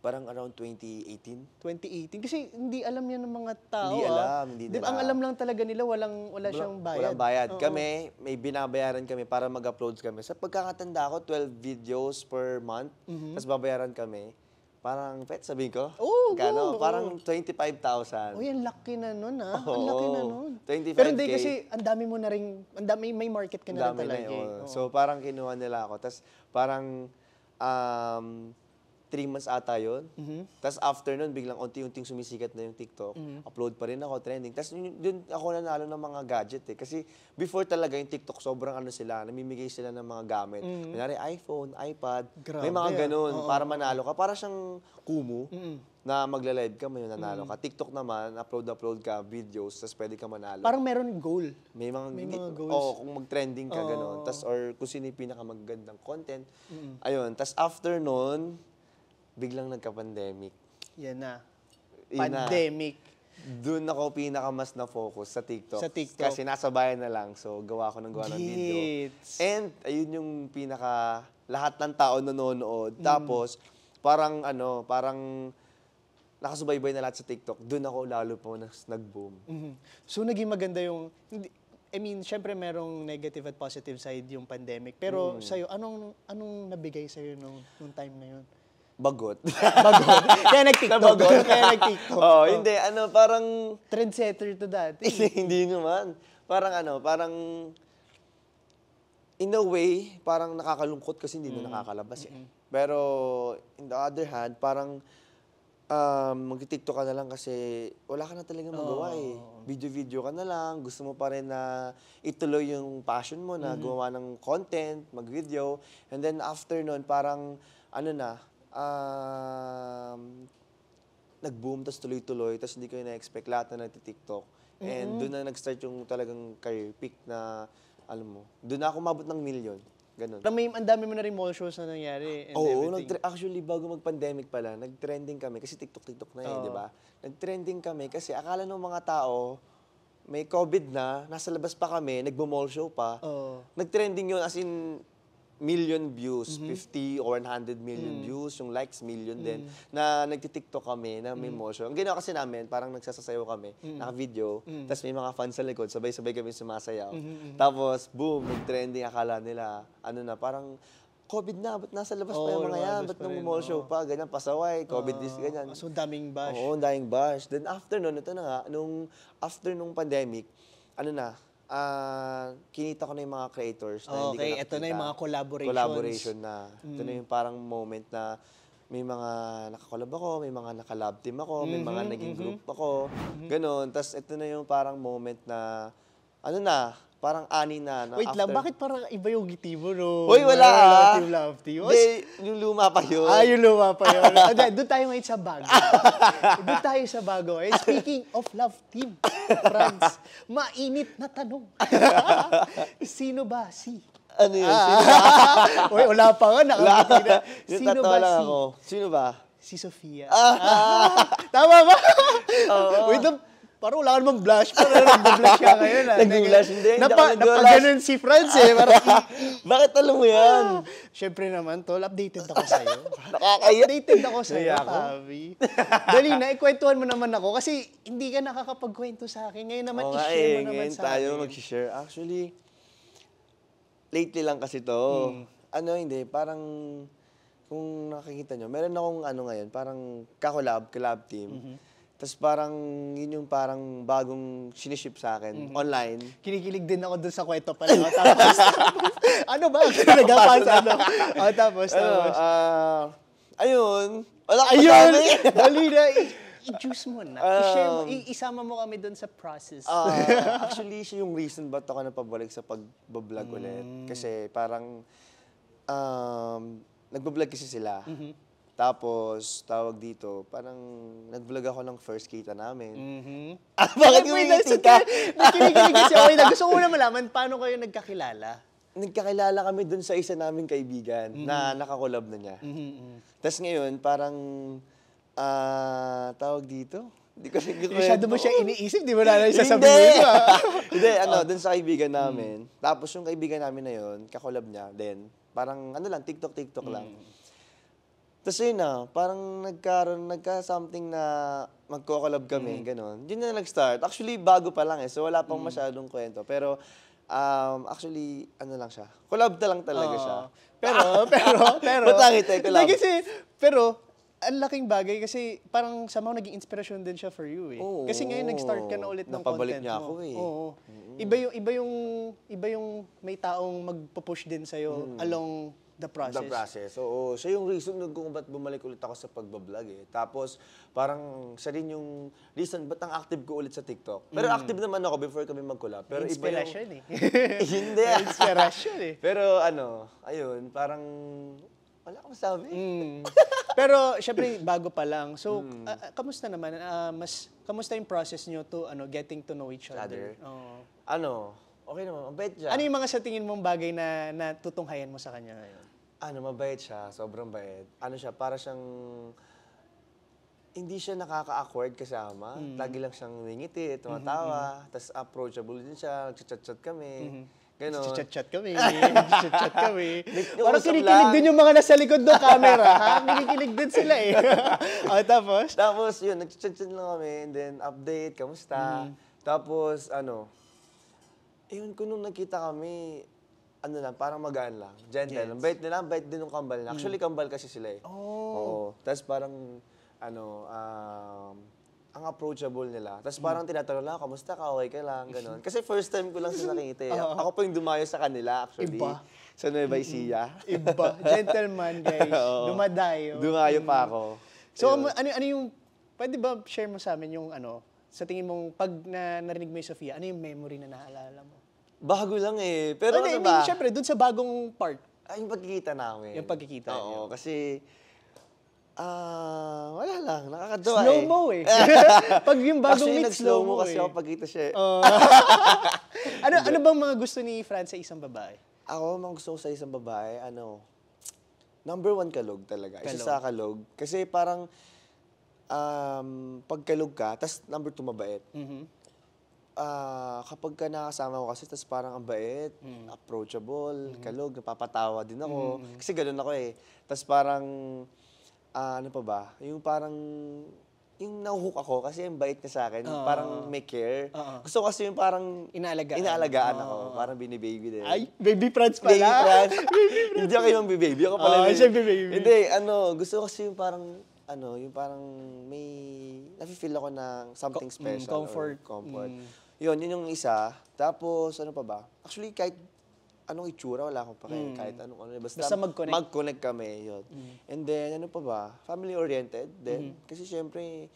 parang around 2018. 2018 kasi hindi alam yan ng mga tao. Hindi ah. alam, hindi diba, Ang alam lang talaga nila walang wala, wala siyang bayad. Walang bayad. Oo. Kami may binabayaran kami para mag-upload kami. Sa pagkakatanda ko 12 videos per month. Mm-hmm. Tapos babayaran kami. Parang, pet, sabihin ko? Oo, oh, Oh, parang 25,000. Uy, ang laki na nun, ha? Oh, ang laki na nun. 25K. Pero hindi kasi, ang dami mo na rin, ang dami, may market ka na rin talaga. Eh. Na Oh. So, parang kinuha nila ako. Tapos, parang, um, three months ata yun. Mm-hmm. Tapos after nun, biglang unti-unting sumisikat na yung TikTok. Mm-hmm. Upload pa rin ako, trending. Tapos yun, ako nanalo ng mga gadget eh. Kasi before talaga yung TikTok, sobrang ano sila, namimigay sila ng mga gamit. Mm-hmm. Kanyari iPhone, iPad, Grabe, may mga ah. ganun Oo, para manalo ka. Para siyang kumu. Mm-hmm na magla-live ka, may nanalo mm. ka. TikTok naman, upload-upload ka, videos, tapos pwede ka manalo. Parang meron goal. May mga, may mga goals. Oo, oh, kung mag-trending ka, oh. gano'n. Tapos, or kung sino yung pinakamagandang content. Mm. Ayun, tapos after nun, biglang nagka-pandemic. Yan na. Pandemic. Doon ako pinaka mas na focus sa TikTok. Sa TikTok. Kasi nasa bayan na lang. So, gawa ko ng gawa ng video. And, ayun yung pinaka... Lahat ng tao nanonood. Mm. Tapos, parang ano, parang nakasubaybay na lahat sa TikTok. Doon ako lalo po nag-boom. Mm-hmm. So, naging maganda yung... I mean, syempre merong negative at positive side yung pandemic. Pero mm. sa'yo, anong, anong nabigay sa'yo nung, nung time na yun? Bagot. bagot? Kaya nag-TikTok. Bagot? Kaya nag-TikTok. Oo, oh, hindi. Ano, parang... Trendsetter to dati. hindi naman. Parang ano, parang... In a way, parang nakakalungkot kasi hindi mm. na nakakalabas eh. Mm-hmm. Pero in the other hand, parang um, mag-tiktok ka na lang kasi wala ka na talaga magawa oh. eh. Video-video ka na lang. Gusto mo pa rin na ituloy yung passion mo na mm-hmm. gumawa ng content, mag-video. And then after nun, parang ano na, uh, nag-boom, tapos tuloy-tuloy, tapos hindi ko na-expect lahat na nagtitiktok. Mm-hmm. And doon na nag-start yung talagang career peak na, alam mo, doon na ako mabot ng million. Ganun. Pero may, ang dami mo na rin mall shows na nangyari and Oo, everything. Nag- actually, bago mag-pandemic pala, nag-trending kami, kasi TikTok-TikTok na yun, oh. Eh, di ba? Nag-trending kami kasi akala ng mga tao, may COVID na, nasa labas pa kami, nagbo-mall show pa. Oh. Nag-trending yun, as in, million views, mm-hmm. 50 or 100 million mm. views, yung likes million mm. din, na nagtitiktok kami, na may mm. motion. Ang ginawa kasi namin, parang nagsasasayaw kami, mm. naka-video, mm. tapos may mga fans sa likod, sabay-sabay kami sumasayaw. Mm-hmm, mm-hmm. Tapos, boom, nag-trending, akala nila, ano na, parang, COVID na, ba't nasa labas oh, pa yung mga yan? Ba't nung mall show pa, ganyan, pasaway, COVID uh, this, ganyan. So, daming bash. Oo, daming bash. Then after nun, ito na nga, nung, after nung pandemic, ano na, uh, kinita ko na yung mga creators na hindi ko Okay, ito na yung mga collaborations. collaboration na. Ito na mm. yung parang moment na may mga nakakolab ako, may mga nakalab team ako, may mga mm-hmm, naging mm-hmm. group ako. Mm-hmm. Ganon. Tapos ito na yung parang moment na, ano na, Parang ani na. na Wait after... lang, bakit parang iba yung giti mo, no? Uy, wala ah. Love team, love team. Hindi, yung luma pa yun. Ah, yung luma pa yun. okay, doon tayo ngayon sa bago. doon tayo sa bago. Eh, speaking of love team, friends, mainit na tanong. Sino ba si ano yun? Ah, sino ba? Uy, wala pa nga. na. Sino ba si? Ako. Sino ba? Si Sofia. Ah. Tama ba? Oo. Wait, Parang wala ka namang blush. Parang nag-blush ka ngayon. Ah. Nag-blush, hindi. Napa, napaganon si Franz eh. Parang, Bakit alam mo yan? Ah, Siyempre naman, tol. Updated ako sa'yo. Nakakaya. Updated ako sa'yo, Kaya ako. Tavi. Dali na, ikwentuhan mo naman ako. Kasi hindi ka nakakapagkwento sa akin. Ngayon naman, okay, i-share eh, mo naman sa akin. tayo mag-share. Actually, lately lang kasi to. Hmm. Ano, hindi. Parang, kung nakikita nyo, meron akong ano ngayon, parang kakolab, collab team. Mm-hmm tapos parang yun yung parang bagong siniship sa akin mm-hmm. online. Kinikilig din ako dun sa kwento pala. O, tapos, ano ba? Nagapang sa ano. O, ano? oh, tapos, ano, tapos. Uh, ayun. Wala ayun! Dali na. I-juice mo na. Um, mo. isama mo kami dun sa process. uh, actually, siya yung reason ba't ako napabalik sa pag-vlog mm. ulit. Kasi parang um, nagbablog kasi sila. Mm-hmm. Tapos, tawag dito, parang nag-vlog ako ng first kita namin. Mm-hmm. Ah, bakit yung ngiti ka? Nakinikilig kasi siya. Okay, gusto ko na malaman, paano kayo nagkakilala? Nagkakilala kami dun sa isa naming kaibigan mm-hmm. na nakakolab na niya. Mm-hmm. mm-hmm. Tapos ngayon, parang, uh, tawag dito, hindi ko nagkikwento. Masyado mo siya iniisip, di ba na lang sasabihin mo. Hindi, ano, dun sa kaibigan mm. namin. Mm. Tapos yung kaibigan namin na yun, kakolab niya, then, parang ano lang, TikTok, TikTok mm. lang. Tapos yun na, parang nagkaroon, nagka-something na magko-collab kami, mm. ganun. Yun na nag-start. Actually, bago pa lang eh, so wala pang mm. masyadong kwento. Pero, um, actually, ano lang siya, collab na lang talaga uh, siya. Pero, pero, pero, matangit eh, collab. Kasi, pero, ang laking bagay kasi parang somehow naging inspiration din siya for you eh. Oo, kasi ngayon nag-start ka na ulit ng content niya mo. ako eh. Oo. Mm. Iba yung iba yung iba yung may taong magpo-push din sa iyo mm. along The process. The process. Oo. Siya yung reason nun kung ba't bumalik ulit ako sa pagbablog eh. Tapos, parang sa rin yung reason ba't ang active ko ulit sa TikTok. Pero mm. active naman ako before kami mag-collab. Pero Inspiration iba yung... eh. Hindi. Ah. Inspiration eh. Pero ano, ayun, parang wala akong sabi. Mm. Pero syempre bago pa lang. So, mm. uh, kamusta naman uh, mas kamusta yung process niyo to ano getting to know each other? other. Oh. Ano? Okay naman, ang bet dyan. Ano yung mga sa tingin mong bagay na natutunghayan mo sa kanya ngayon? ano, mabait siya. Sobrang bait. Ano siya, para siyang... Hindi siya nakaka-awkward kasama. Mm. Lagi lang siyang ningiti, tumatawa. Mm-hmm. mm-hmm. Tapos approachable din siya. Nag-chat-chat kami. Mm-hmm. Ganon. Chichat-chat kami. Chichat-chat kami. Parang kinikilig din yung mga nasa likod ng camera, ha? Kinikilig din sila eh. o, oh, tapos? Tapos, yun, nag-chat-chat lang kami. And then, update, kamusta? Mm. Tapos, ano, Ayun ko nung nakita kami, ano lang, parang magaan lang. Gentle. Ang bait nila, bait din ng kambal nila. Actually, mm. kambal kasi sila eh. Oh. Oo. Tapos parang, ano, um, ang approachable nila. Tapos parang mm. tinatanong lang, kamusta ka, okay ka lang, ganun. Kasi first time ko lang sila nakita eh. Ako pa yung dumayo sa kanila, actually. Iba. Sa Nueva Ecija. Iba. Gentleman, guys. Oo. Dumadayo. Dumayo pa ako. So, Ayun. ano, ano yung, pwede ba share mo sa amin yung ano, sa tingin mong pag na, narinig mo yung Sofia, ano yung memory na naalala mo? Bago lang eh. Pero ano, ano I mean, ba? Siyempre, dun sa bagong part. Ay, yung pagkikita namin. Yung pagkikita. Oo, yun. kasi Ah, uh, wala lang. Nakakadawa slow eh. Slow-mo eh. pag yung bagong Actually, meet, slow-mo. Kasi eh. ako eh. pagkita siya eh. Uh, ano, ano bang mga gusto ni Fran sa isang babae? Ako, mga gusto ko sa isang babae, ano, number one kalog talaga. Kalog. Isa sa kalog. Kasi parang, um, pag kalog ka, tas number two mabait. Mm-hmm uh, kapag ka nakasama ko kasi, tapos parang ang bait, mm. approachable, mm. kalog, napapatawa din ako. Mm. Kasi ganun ako eh. Tapos parang, uh, ano pa ba, yung parang, yung nahuhook ako kasi ang bait niya sa akin, uh, parang may care. Uh, uh. Gusto ko kasi yung parang inaalagaan, inaalagaan uh, ako, parang binibaby din. Ay, baby friends pala. Baby friends. Hindi ako yung baby, ako pala. Oh, siya baby. Hindi, ano, gusto ko kasi yung parang ano, yung parang may nafe-feel ako ng something hmm, special. comfort. comfort. Mm. Yun, yun yung isa. Tapos, ano pa ba? Actually, kahit anong itsura, wala akong pakain. Mm. Kahit anong ano. Basta, Basta mag-connect. mag-connect kami, yun. Mm. And then, ano pa ba? Family-oriented then Mm. Kasi syempre,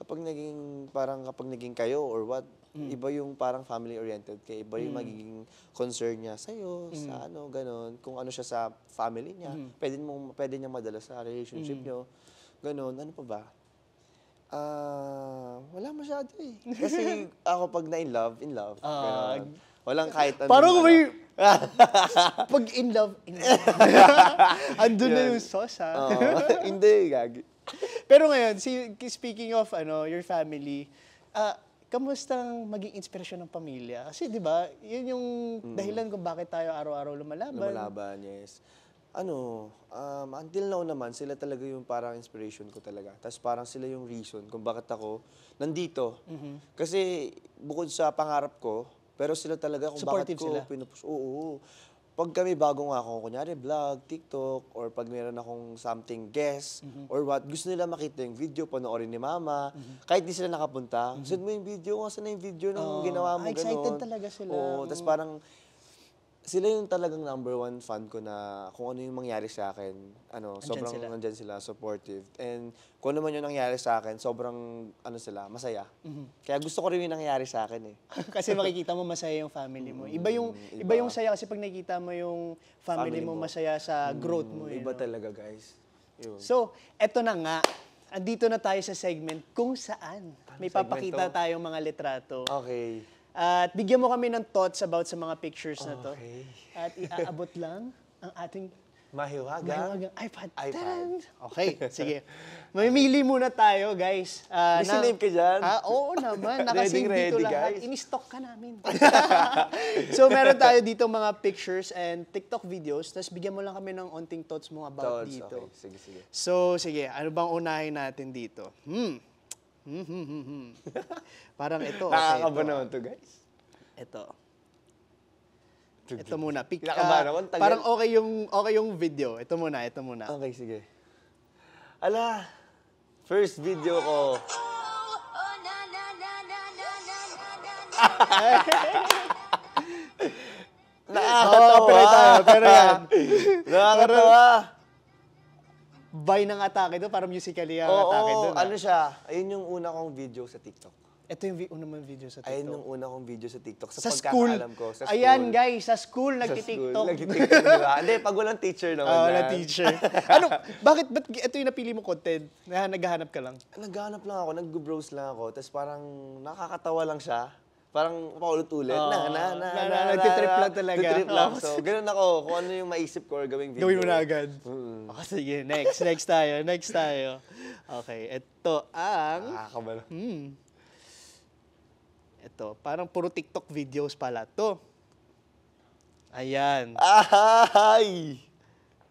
kapag naging, parang kapag naging kayo or what, hmm. iba yung parang family-oriented kay iba yung hmm. magiging concern niya sa'yo, hmm. sa ano, ganun. Kung ano siya sa family niya, pwede, mong, pwede niya madala sa relationship niyo. Ganun, ano pa ba? Ah, wala masyado eh. Kasi ako pag na in love, in love. Ah. Pero walang kahit ano. Parang may... pag in love, in love. Andun na Yun. yung sauce, ha? Oo. hindi, gag. Pero ngayon, si, speaking of ano, your family, ah, kamusta ang maging inspirasyon ng pamilya? Kasi 'di ba, 'yun yung mm. dahilan kung bakit tayo araw-araw lumalaban. Lumalaban, yes ano, um, until now naman, sila talaga yung parang inspiration ko talaga. Tapos parang sila yung reason kung bakit ako nandito. Mm-hmm. Kasi bukod sa pangarap ko, pero sila talaga kung Supportive bakit ko sila. pinupush. Oo, oo. Pag kami bago nga ako, kunyari vlog, TikTok, or pag meron akong something guest, mm-hmm. or what, gusto nila makita yung video, panoorin ni mama, mm-hmm. kahit di sila nakapunta, mm-hmm. send mo yung video, kasi na yung video nung oh, ginawa mo, ah, excited ganun. talaga sila. Oo, mm tapos parang sila yung talagang number one fan ko na kung ano yung mangyari sa akin, ano, andyan sobrang sila. nandyan sila, supportive. And kung ano man yung nangyari sa akin, sobrang, ano sila, masaya. Mm-hmm. Kaya gusto ko rin yung nangyari sa akin eh. kasi makikita mo masaya yung family mo. Iba yung, mm, iba. iba yung saya kasi pag nakikita mo yung family, family mo, mo masaya sa mm, growth mm, mo. Eh, iba no? talaga guys. Yun. So, eto na nga. Andito na tayo sa segment kung saan. Ano may segmento? papakita tayong mga litrato. Okay. At bigyan mo kami ng thoughts about sa mga pictures na to. Okay. At iaabot lang ang ating Mahiwaga. Mahiwagang iPad. iPad. Okay, sige. Mamimili muna tayo, guys. Uh, May sinave ka dyan? Ah, oo naman. Nakasave ready, dito ready, lahat. Guys. in ka namin. so, meron tayo dito mga pictures and TikTok videos. Tapos bigyan mo lang kami ng onting thoughts mo about thoughts, dito. Okay. Sige, sige. So, sige. Ano bang unahin natin dito? Hmm. Mm-hmm. Parang ito. Okay, Nakakaba naman to, guys. Ito. Ito muna. Pick, uh, ako, parang okay yung, okay yung video. Ito muna, ito muna. Okay, sige. Ala, first video ko. Nakakatawa. Oh, pero yan. Nakakatawa buy ng atake doon, para musically ang Oo, atake doon. Ah. ano siya, ayun yung una kong video sa TikTok. Ito yung vi- una mong video sa TikTok. Ayun yung una kong video sa TikTok. Sa, Sa school. pagkakaalam ko. Sa school. Ayan guys, sa school Sa school. Nagtitiktok, di ba? Hindi, pag walang teacher naman. Ah, wala yan. teacher. ano, bakit, ba't ito yung napili mo content? Na naghahanap ka lang? Naghanap lang ako, nag-browse lang ako. Tapos parang nakakatawa lang siya parang paulit-ulit oh, na, na, na, na, na, na, lang talaga. Nagtitrip lang. So, ganun ako. Kung ano yung maisip ko or gawing video. Gawin mo na agad. Mm. Oh, sige, next. Next tayo. Next tayo. Okay, ito ang... Nakakaba na. Hmm. Ito, parang puro TikTok videos pala to. Ayan. Ay!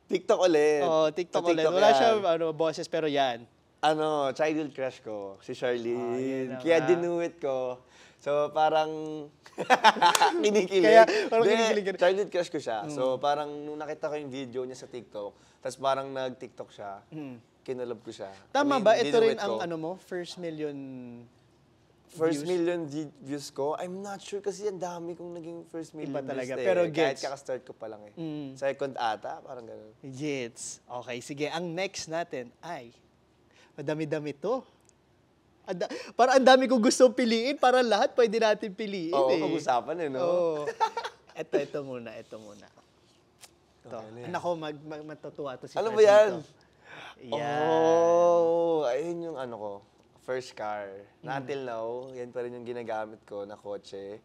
TikTok ulit. Oo, oh, TikTok, so, TikTok ulit. Wala yan. siya ano, boses, pero yan. Ano, childhood crush ko, si Charlene. Oh, Kaya dinuwit ko. So parang kinikilig. Kaya parang De, kinikilig. Childhood crush ko siya. Mm. So hmm. parang nung nakita ko yung video niya sa TikTok, tapos parang nag-TikTok siya, mm. kinalab ko siya. Tama I mean, ba? Ito rin ang ko. ano mo, first million First views? million views ko, I'm not sure kasi ang dami kong naging first million Iba talaga. views. Eh. Pero gets. Kahit kaka-start ko pa lang eh. Mm. Second ata, parang ganun. Gets. Okay, sige. Ang next natin ay, madami-dami to. Anda, para ang dami kong gusto piliin, para lahat pwede natin piliin Oo, eh. pag-usapan eh, no? Oo. ito, ito muna, ito muna. Ito. Okay, Anak ano ko, mag, mag, matutuwa to si Ano ba yan? Yan. Oh, ayun yung ano ko. First car. Mm. Na until now, yan pa rin yung ginagamit ko na kotse.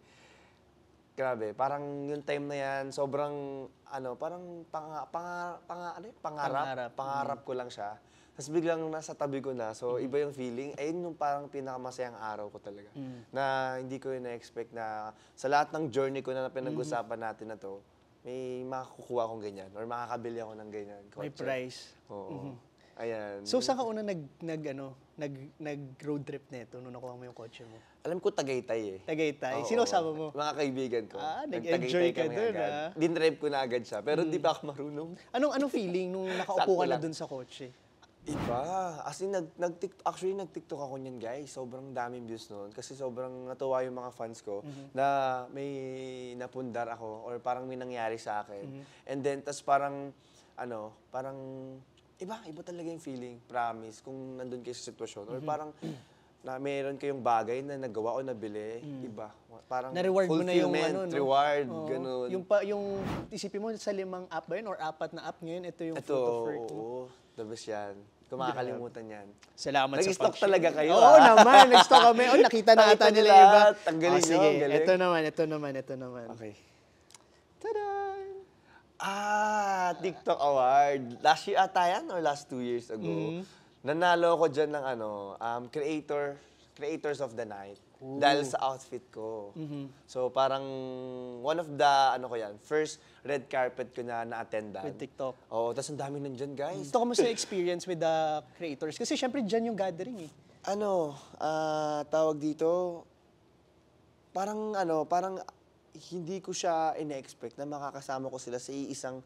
Grabe, parang yung time na yan, sobrang, ano, parang panga, panga, panga, ano, yun? pangarap. Pangarap. Pangarap, ko lang siya. Tapos biglang nasa tabi ko na. So, mm. iba yung feeling. Ayun yung parang pinakamasayang araw ko talaga. Mm. Na hindi ko yun na-expect na sa lahat ng journey ko na pinag-usapan mm-hmm. natin na to, may makakukuha akong ganyan or makakabili ako ng ganyan. May price. Oo. Mhm. Ayan. So, saan ka una nag, nag, ano, nag, nag road trip nito nung nakuha mo yung kotse mo? Alam ko Tagaytay eh. Tagaytay. Oo. Sino kasama mo? Mga kaibigan ko. Ah, nag-enjoy ka kami dun, agad. ah. Dinrive ko na agad siya, pero hindi mm. pa ako marunong. Anong anong feeling nung nakaupo ka na doon sa kotse? Iba. As in, nag, nag actually, nag-tiktok ako niyan, guys. Sobrang daming views noon. Kasi sobrang natuwa yung mga fans ko mhm. na may napundar ako or parang may nangyari sa akin. Mhm. And then, tas parang, ano, parang iba, iba talaga yung feeling, promise, kung nandun kayo sa sitwasyon. Or mhm. parang na meron kayong bagay na nagawa o nabili, mm. iba. Parang Na-reward mo na yung ano, no? reward, Oo. ganun. Yung, pa, yung isipin mo sa limang app ba yun or apat na app ngayon, ito yung Ito, fruit of work. the best yan. Kumakalimutan yan. Salamat sa Nag-stock talaga kayo. Oo ah. naman, nag-stock kami. Oh, nakita na ata nila yung iba. Tanggalin oh, ah, sige. Galing. Ito naman, ito naman, ito naman. Okay. Tada! Ah, TikTok Award. Last year ata yan or last two years ago. Mm. Nanalo ko dyan ng ano, um, creator, Creators of the Night. Ooh. dahil sa outfit ko. Mm-hmm. So parang one of the, ano ko yan, first red carpet ko na na-attendan. With TikTok. Oo, tapos ang dami nandiyan, guys. Gusto ko mas experience with the creators kasi syempre dyan yung gathering eh. Ano, uh, tawag dito, parang ano, parang hindi ko siya in-expect na makakasama ko sila sa isang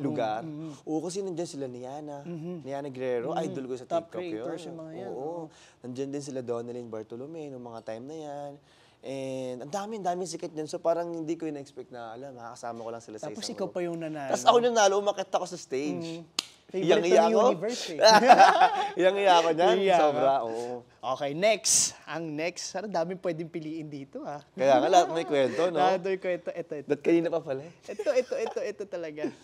lugar. Mm-hmm. Oo, kasi nandiyan sila ni Yana. Mm-hmm. Ni Yana Guerrero, mm-hmm. idol ko sa Top TikTok yun. Top yung mga yan. Oo, Nandiyan din sila Donalyn Bartolome noong mga time na yan. And ang dami, ang dami sikat dyan. So parang hindi ko in-expect na, alam, makakasama ko lang sila Tapos sa isang Tapos ikaw pa yung nanalo. Tapos ako nanalo, umakit ako sa stage. Mm-hmm. Favorite iya ko? Universe, eh. iya ko dyan? Sobra, ah. oo. Okay, next. Ang next. Ano daming pwedeng piliin dito, ha? Ah. Kaya nga, lahat may kwento, no? Lahat may kwento. Ito, ito. Ba't kanina pa pala? eh? ito, ito, ito, ito talaga.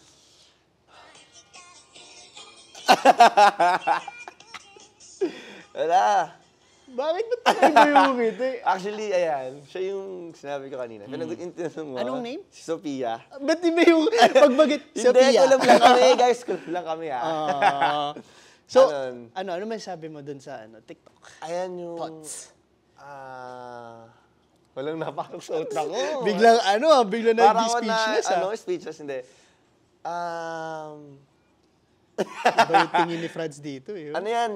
Wala. Bakit natakay mo yung ngiti? Actually, ayan. Siya yung sinabi ko kanina. Hmm. Pinagot yung tinanong mo. Anong name? Si Sophia. Ah, Ba't di ba yung pagbagit? Hindi, Sophia. kulam lang kami, guys. kulang lang kami, ha? Ah. ah. so, ano, Anon. ano, ano may sabi mo dun sa ano, TikTok? ayan yung... Thoughts? Ah... walang napasok sa utak ko. Biglang ano, ah, biglang Para naging na, speechless ah. ano, ah. speechless, hindi. Um, Iba yung tingin ni Franz dito. Yun. Eh. Ano yan?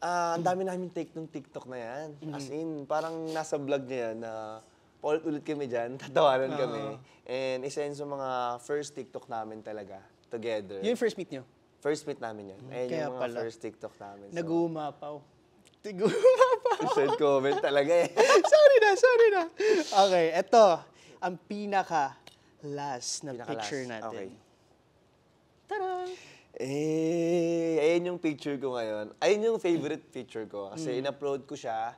Uh, ang dami namin take ng TikTok na yan. Mm-hmm. As in, parang nasa vlog niya yan na paulit-ulit kami dyan, tatawanan uh-huh. kami. Ah. And isa yun sa mga first TikTok namin talaga, together. Yun yung first meet nyo? First meet namin yun. Ayun Kaya yung mga pala. first TikTok namin. So. Nag-uumapaw. Nag-uumapaw. Sad comment talaga eh. sorry na, sorry na. Okay, eto. Ang pinaka last na pinaka picture last. natin. Okay. Tara! Eh, ayun yung picture ko ngayon. Ayun yung favorite picture ko. Kasi mm. in-upload ko siya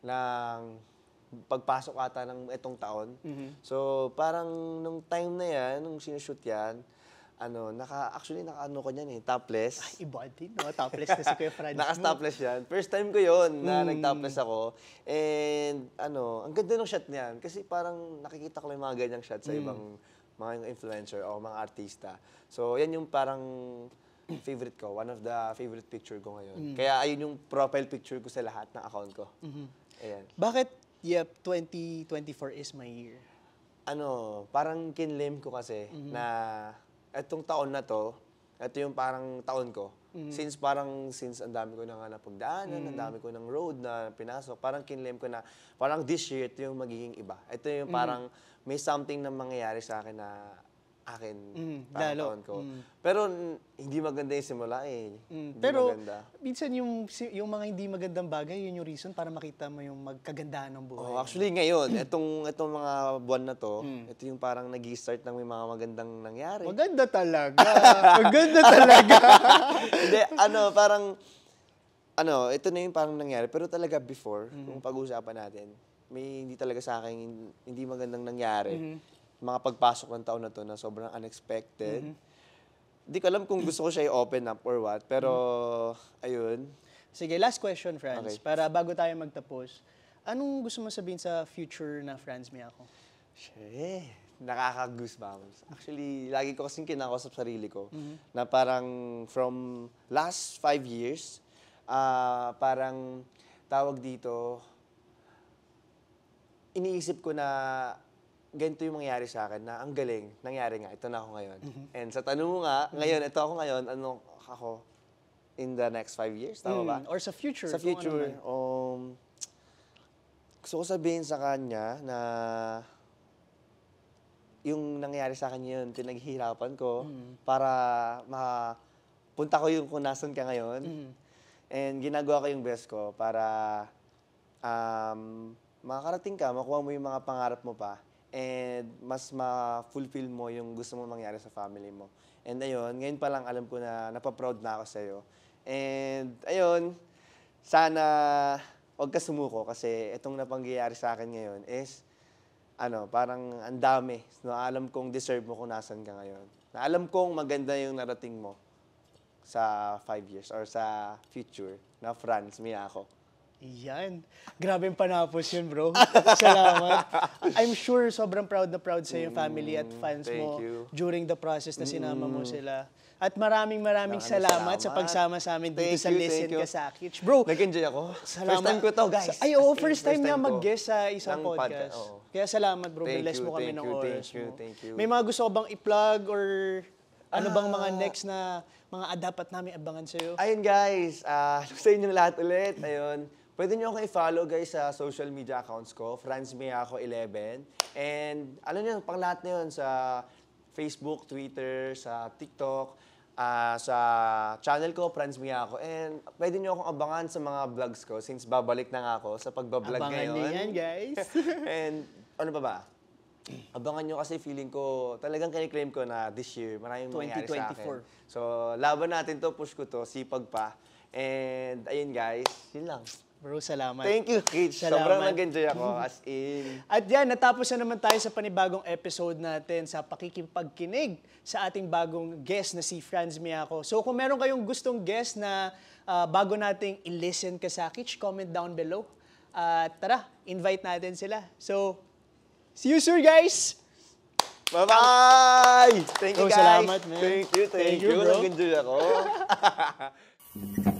ng pagpasok ata ng itong taon. Mm-hmm. So, parang nung time na yan, nung sinushoot yan, ano, naka, actually, naka ano ko niyan eh, topless. Ay, iba din, no? Topless na si Kuya Franz Nakas topless yan. First time ko yon na mm. nag-topless ako. And, ano, ang ganda ng shot niyan. Kasi parang nakikita ko yung mga ganyang shot sa mm. ibang mga influencer o mga artista. So, yan yung parang favorite ko. One of the favorite picture ko ngayon. Mm. Kaya ayun yung profile picture ko sa lahat ng account ko. Mm-hmm. Ayan. Bakit, yep, 2024 is my year? Ano, parang kinlim ko kasi mm-hmm. na etong taon na to, ito yung parang taon ko Mm. Since parang, since ang dami ko nang hanap pagdaanan, mm. ang dami ko ng road na pinasok, parang kinlem ko na, parang this year, ito yung magiging iba. Ito yung mm. parang, mm. may something na mangyayari sa akin na akin, mm, lalo. ko. Mm. Pero hindi maganda yung simula eh. Mm, hindi pero maganda. minsan yung, yung mga hindi magandang bagay, yun yung reason para makita mo yung magkagandahan ng buhay. Oh, actually ngayon, itong, itong mga buwan na to, mm. ito yung parang nag start ng may mga magandang nangyari. Maganda talaga. maganda talaga. hindi, ano, parang, ano, ito na yung parang nangyari. Pero talaga before, mm. kung pag-uusapan natin, may hindi talaga sa akin hindi magandang nangyari. Mm-hmm mga pagpasok ng taon na to na sobrang unexpected. Mm-hmm. Hindi mm-hmm. ko alam kung gusto ko siya i-open up or what, pero mm-hmm. ayun. Sige, last question, friends. okay. para bago tayo magtapos. Anong gusto mo sabihin sa future na friends may ako? Shit, nakaka-goosebumps. Actually, lagi ko kasing kinakausap sarili ko mm-hmm. na parang from last five years, uh, parang tawag dito, iniisip ko na ganito yung mangyari sa akin na ang galing, nangyari nga, ito na ako ngayon. Mm-hmm. And sa tanong mo nga, ngayon, ito ako ngayon, ano ako in the next five years, tama mm. ba? Or sa future. Sa ano future, ano um, gusto ko sabihin sa kanya na yung nangyari sa akin yun, pinaghihirapan ko mm. para mapunta ko yung kung nasan ka ngayon. Mm. And ginagawa ko yung best ko para um, makakarating ka, makuha mo yung mga pangarap mo pa and mas ma-fulfill mo yung gusto mong mangyari sa family mo. And ayun, ngayon pa lang alam ko na napaproud na ako sa'yo. And ayun, sana huwag ka sumuko kasi itong napangyayari sa akin ngayon is ano, parang ang dami. No, alam kong deserve mo kung nasan ka ngayon. Na alam kong maganda yung narating mo sa five years or sa future na France, may ako. Iyan. Grabe yung panapos yun, bro. Salamat. I'm sure sobrang proud na proud sa yung family at fans Thank mo you. during the process na sinama mo mm. sila. At maraming maraming Maraming salamat, sa pagsama sa amin dito sa Listen thank Ka Sa Bro, Nag-enjoy ako. First time ko to, guys. Ay, oh, first time niya ko. mag-guest sa isang podcast. podcast, oo. Kaya salamat, bro. Thank Bless you, mo kami thank ng you, thank you, mo. thank you. May mga gusto ko bang i-plug or ano bang mga ah. next na mga dapat namin abangan sa'yo? Ayun guys, ah, sa inyong lahat ulit. Ayun. Pwede nyo akong i-follow guys sa social media accounts ko, Franz ako 11. And alam nyo, pang lahat na yun sa Facebook, Twitter, sa TikTok, uh, sa channel ko, Franz ako And pwede nyo akong abangan sa mga vlogs ko since babalik na nga ako sa pagbablog abangan ngayon. Abangan yan, guys. And ano pa ba? Abangan nyo kasi feeling ko, talagang kiniklaim ko na this year, maraming mangyayari sa akin. So, laban natin to, push ko to, sipag pa. And ayun guys, yun lang. Bro, salamat. Thank you, Kitch. Sobrang nag-enjoy ako, as in. At yan, natapos na naman tayo sa panibagong episode natin sa pakikipagkinig sa ating bagong guest na si Franz Miyako. So kung meron kayong gustong guest na uh, bago nating i-listen ka sa Kitch, comment down below. At uh, tara, invite natin sila. So, see you soon, guys! Bye-bye! Thank you, guys! salamat, man. Thank you, thank, thank you, you bro. Nag-enjoy ako.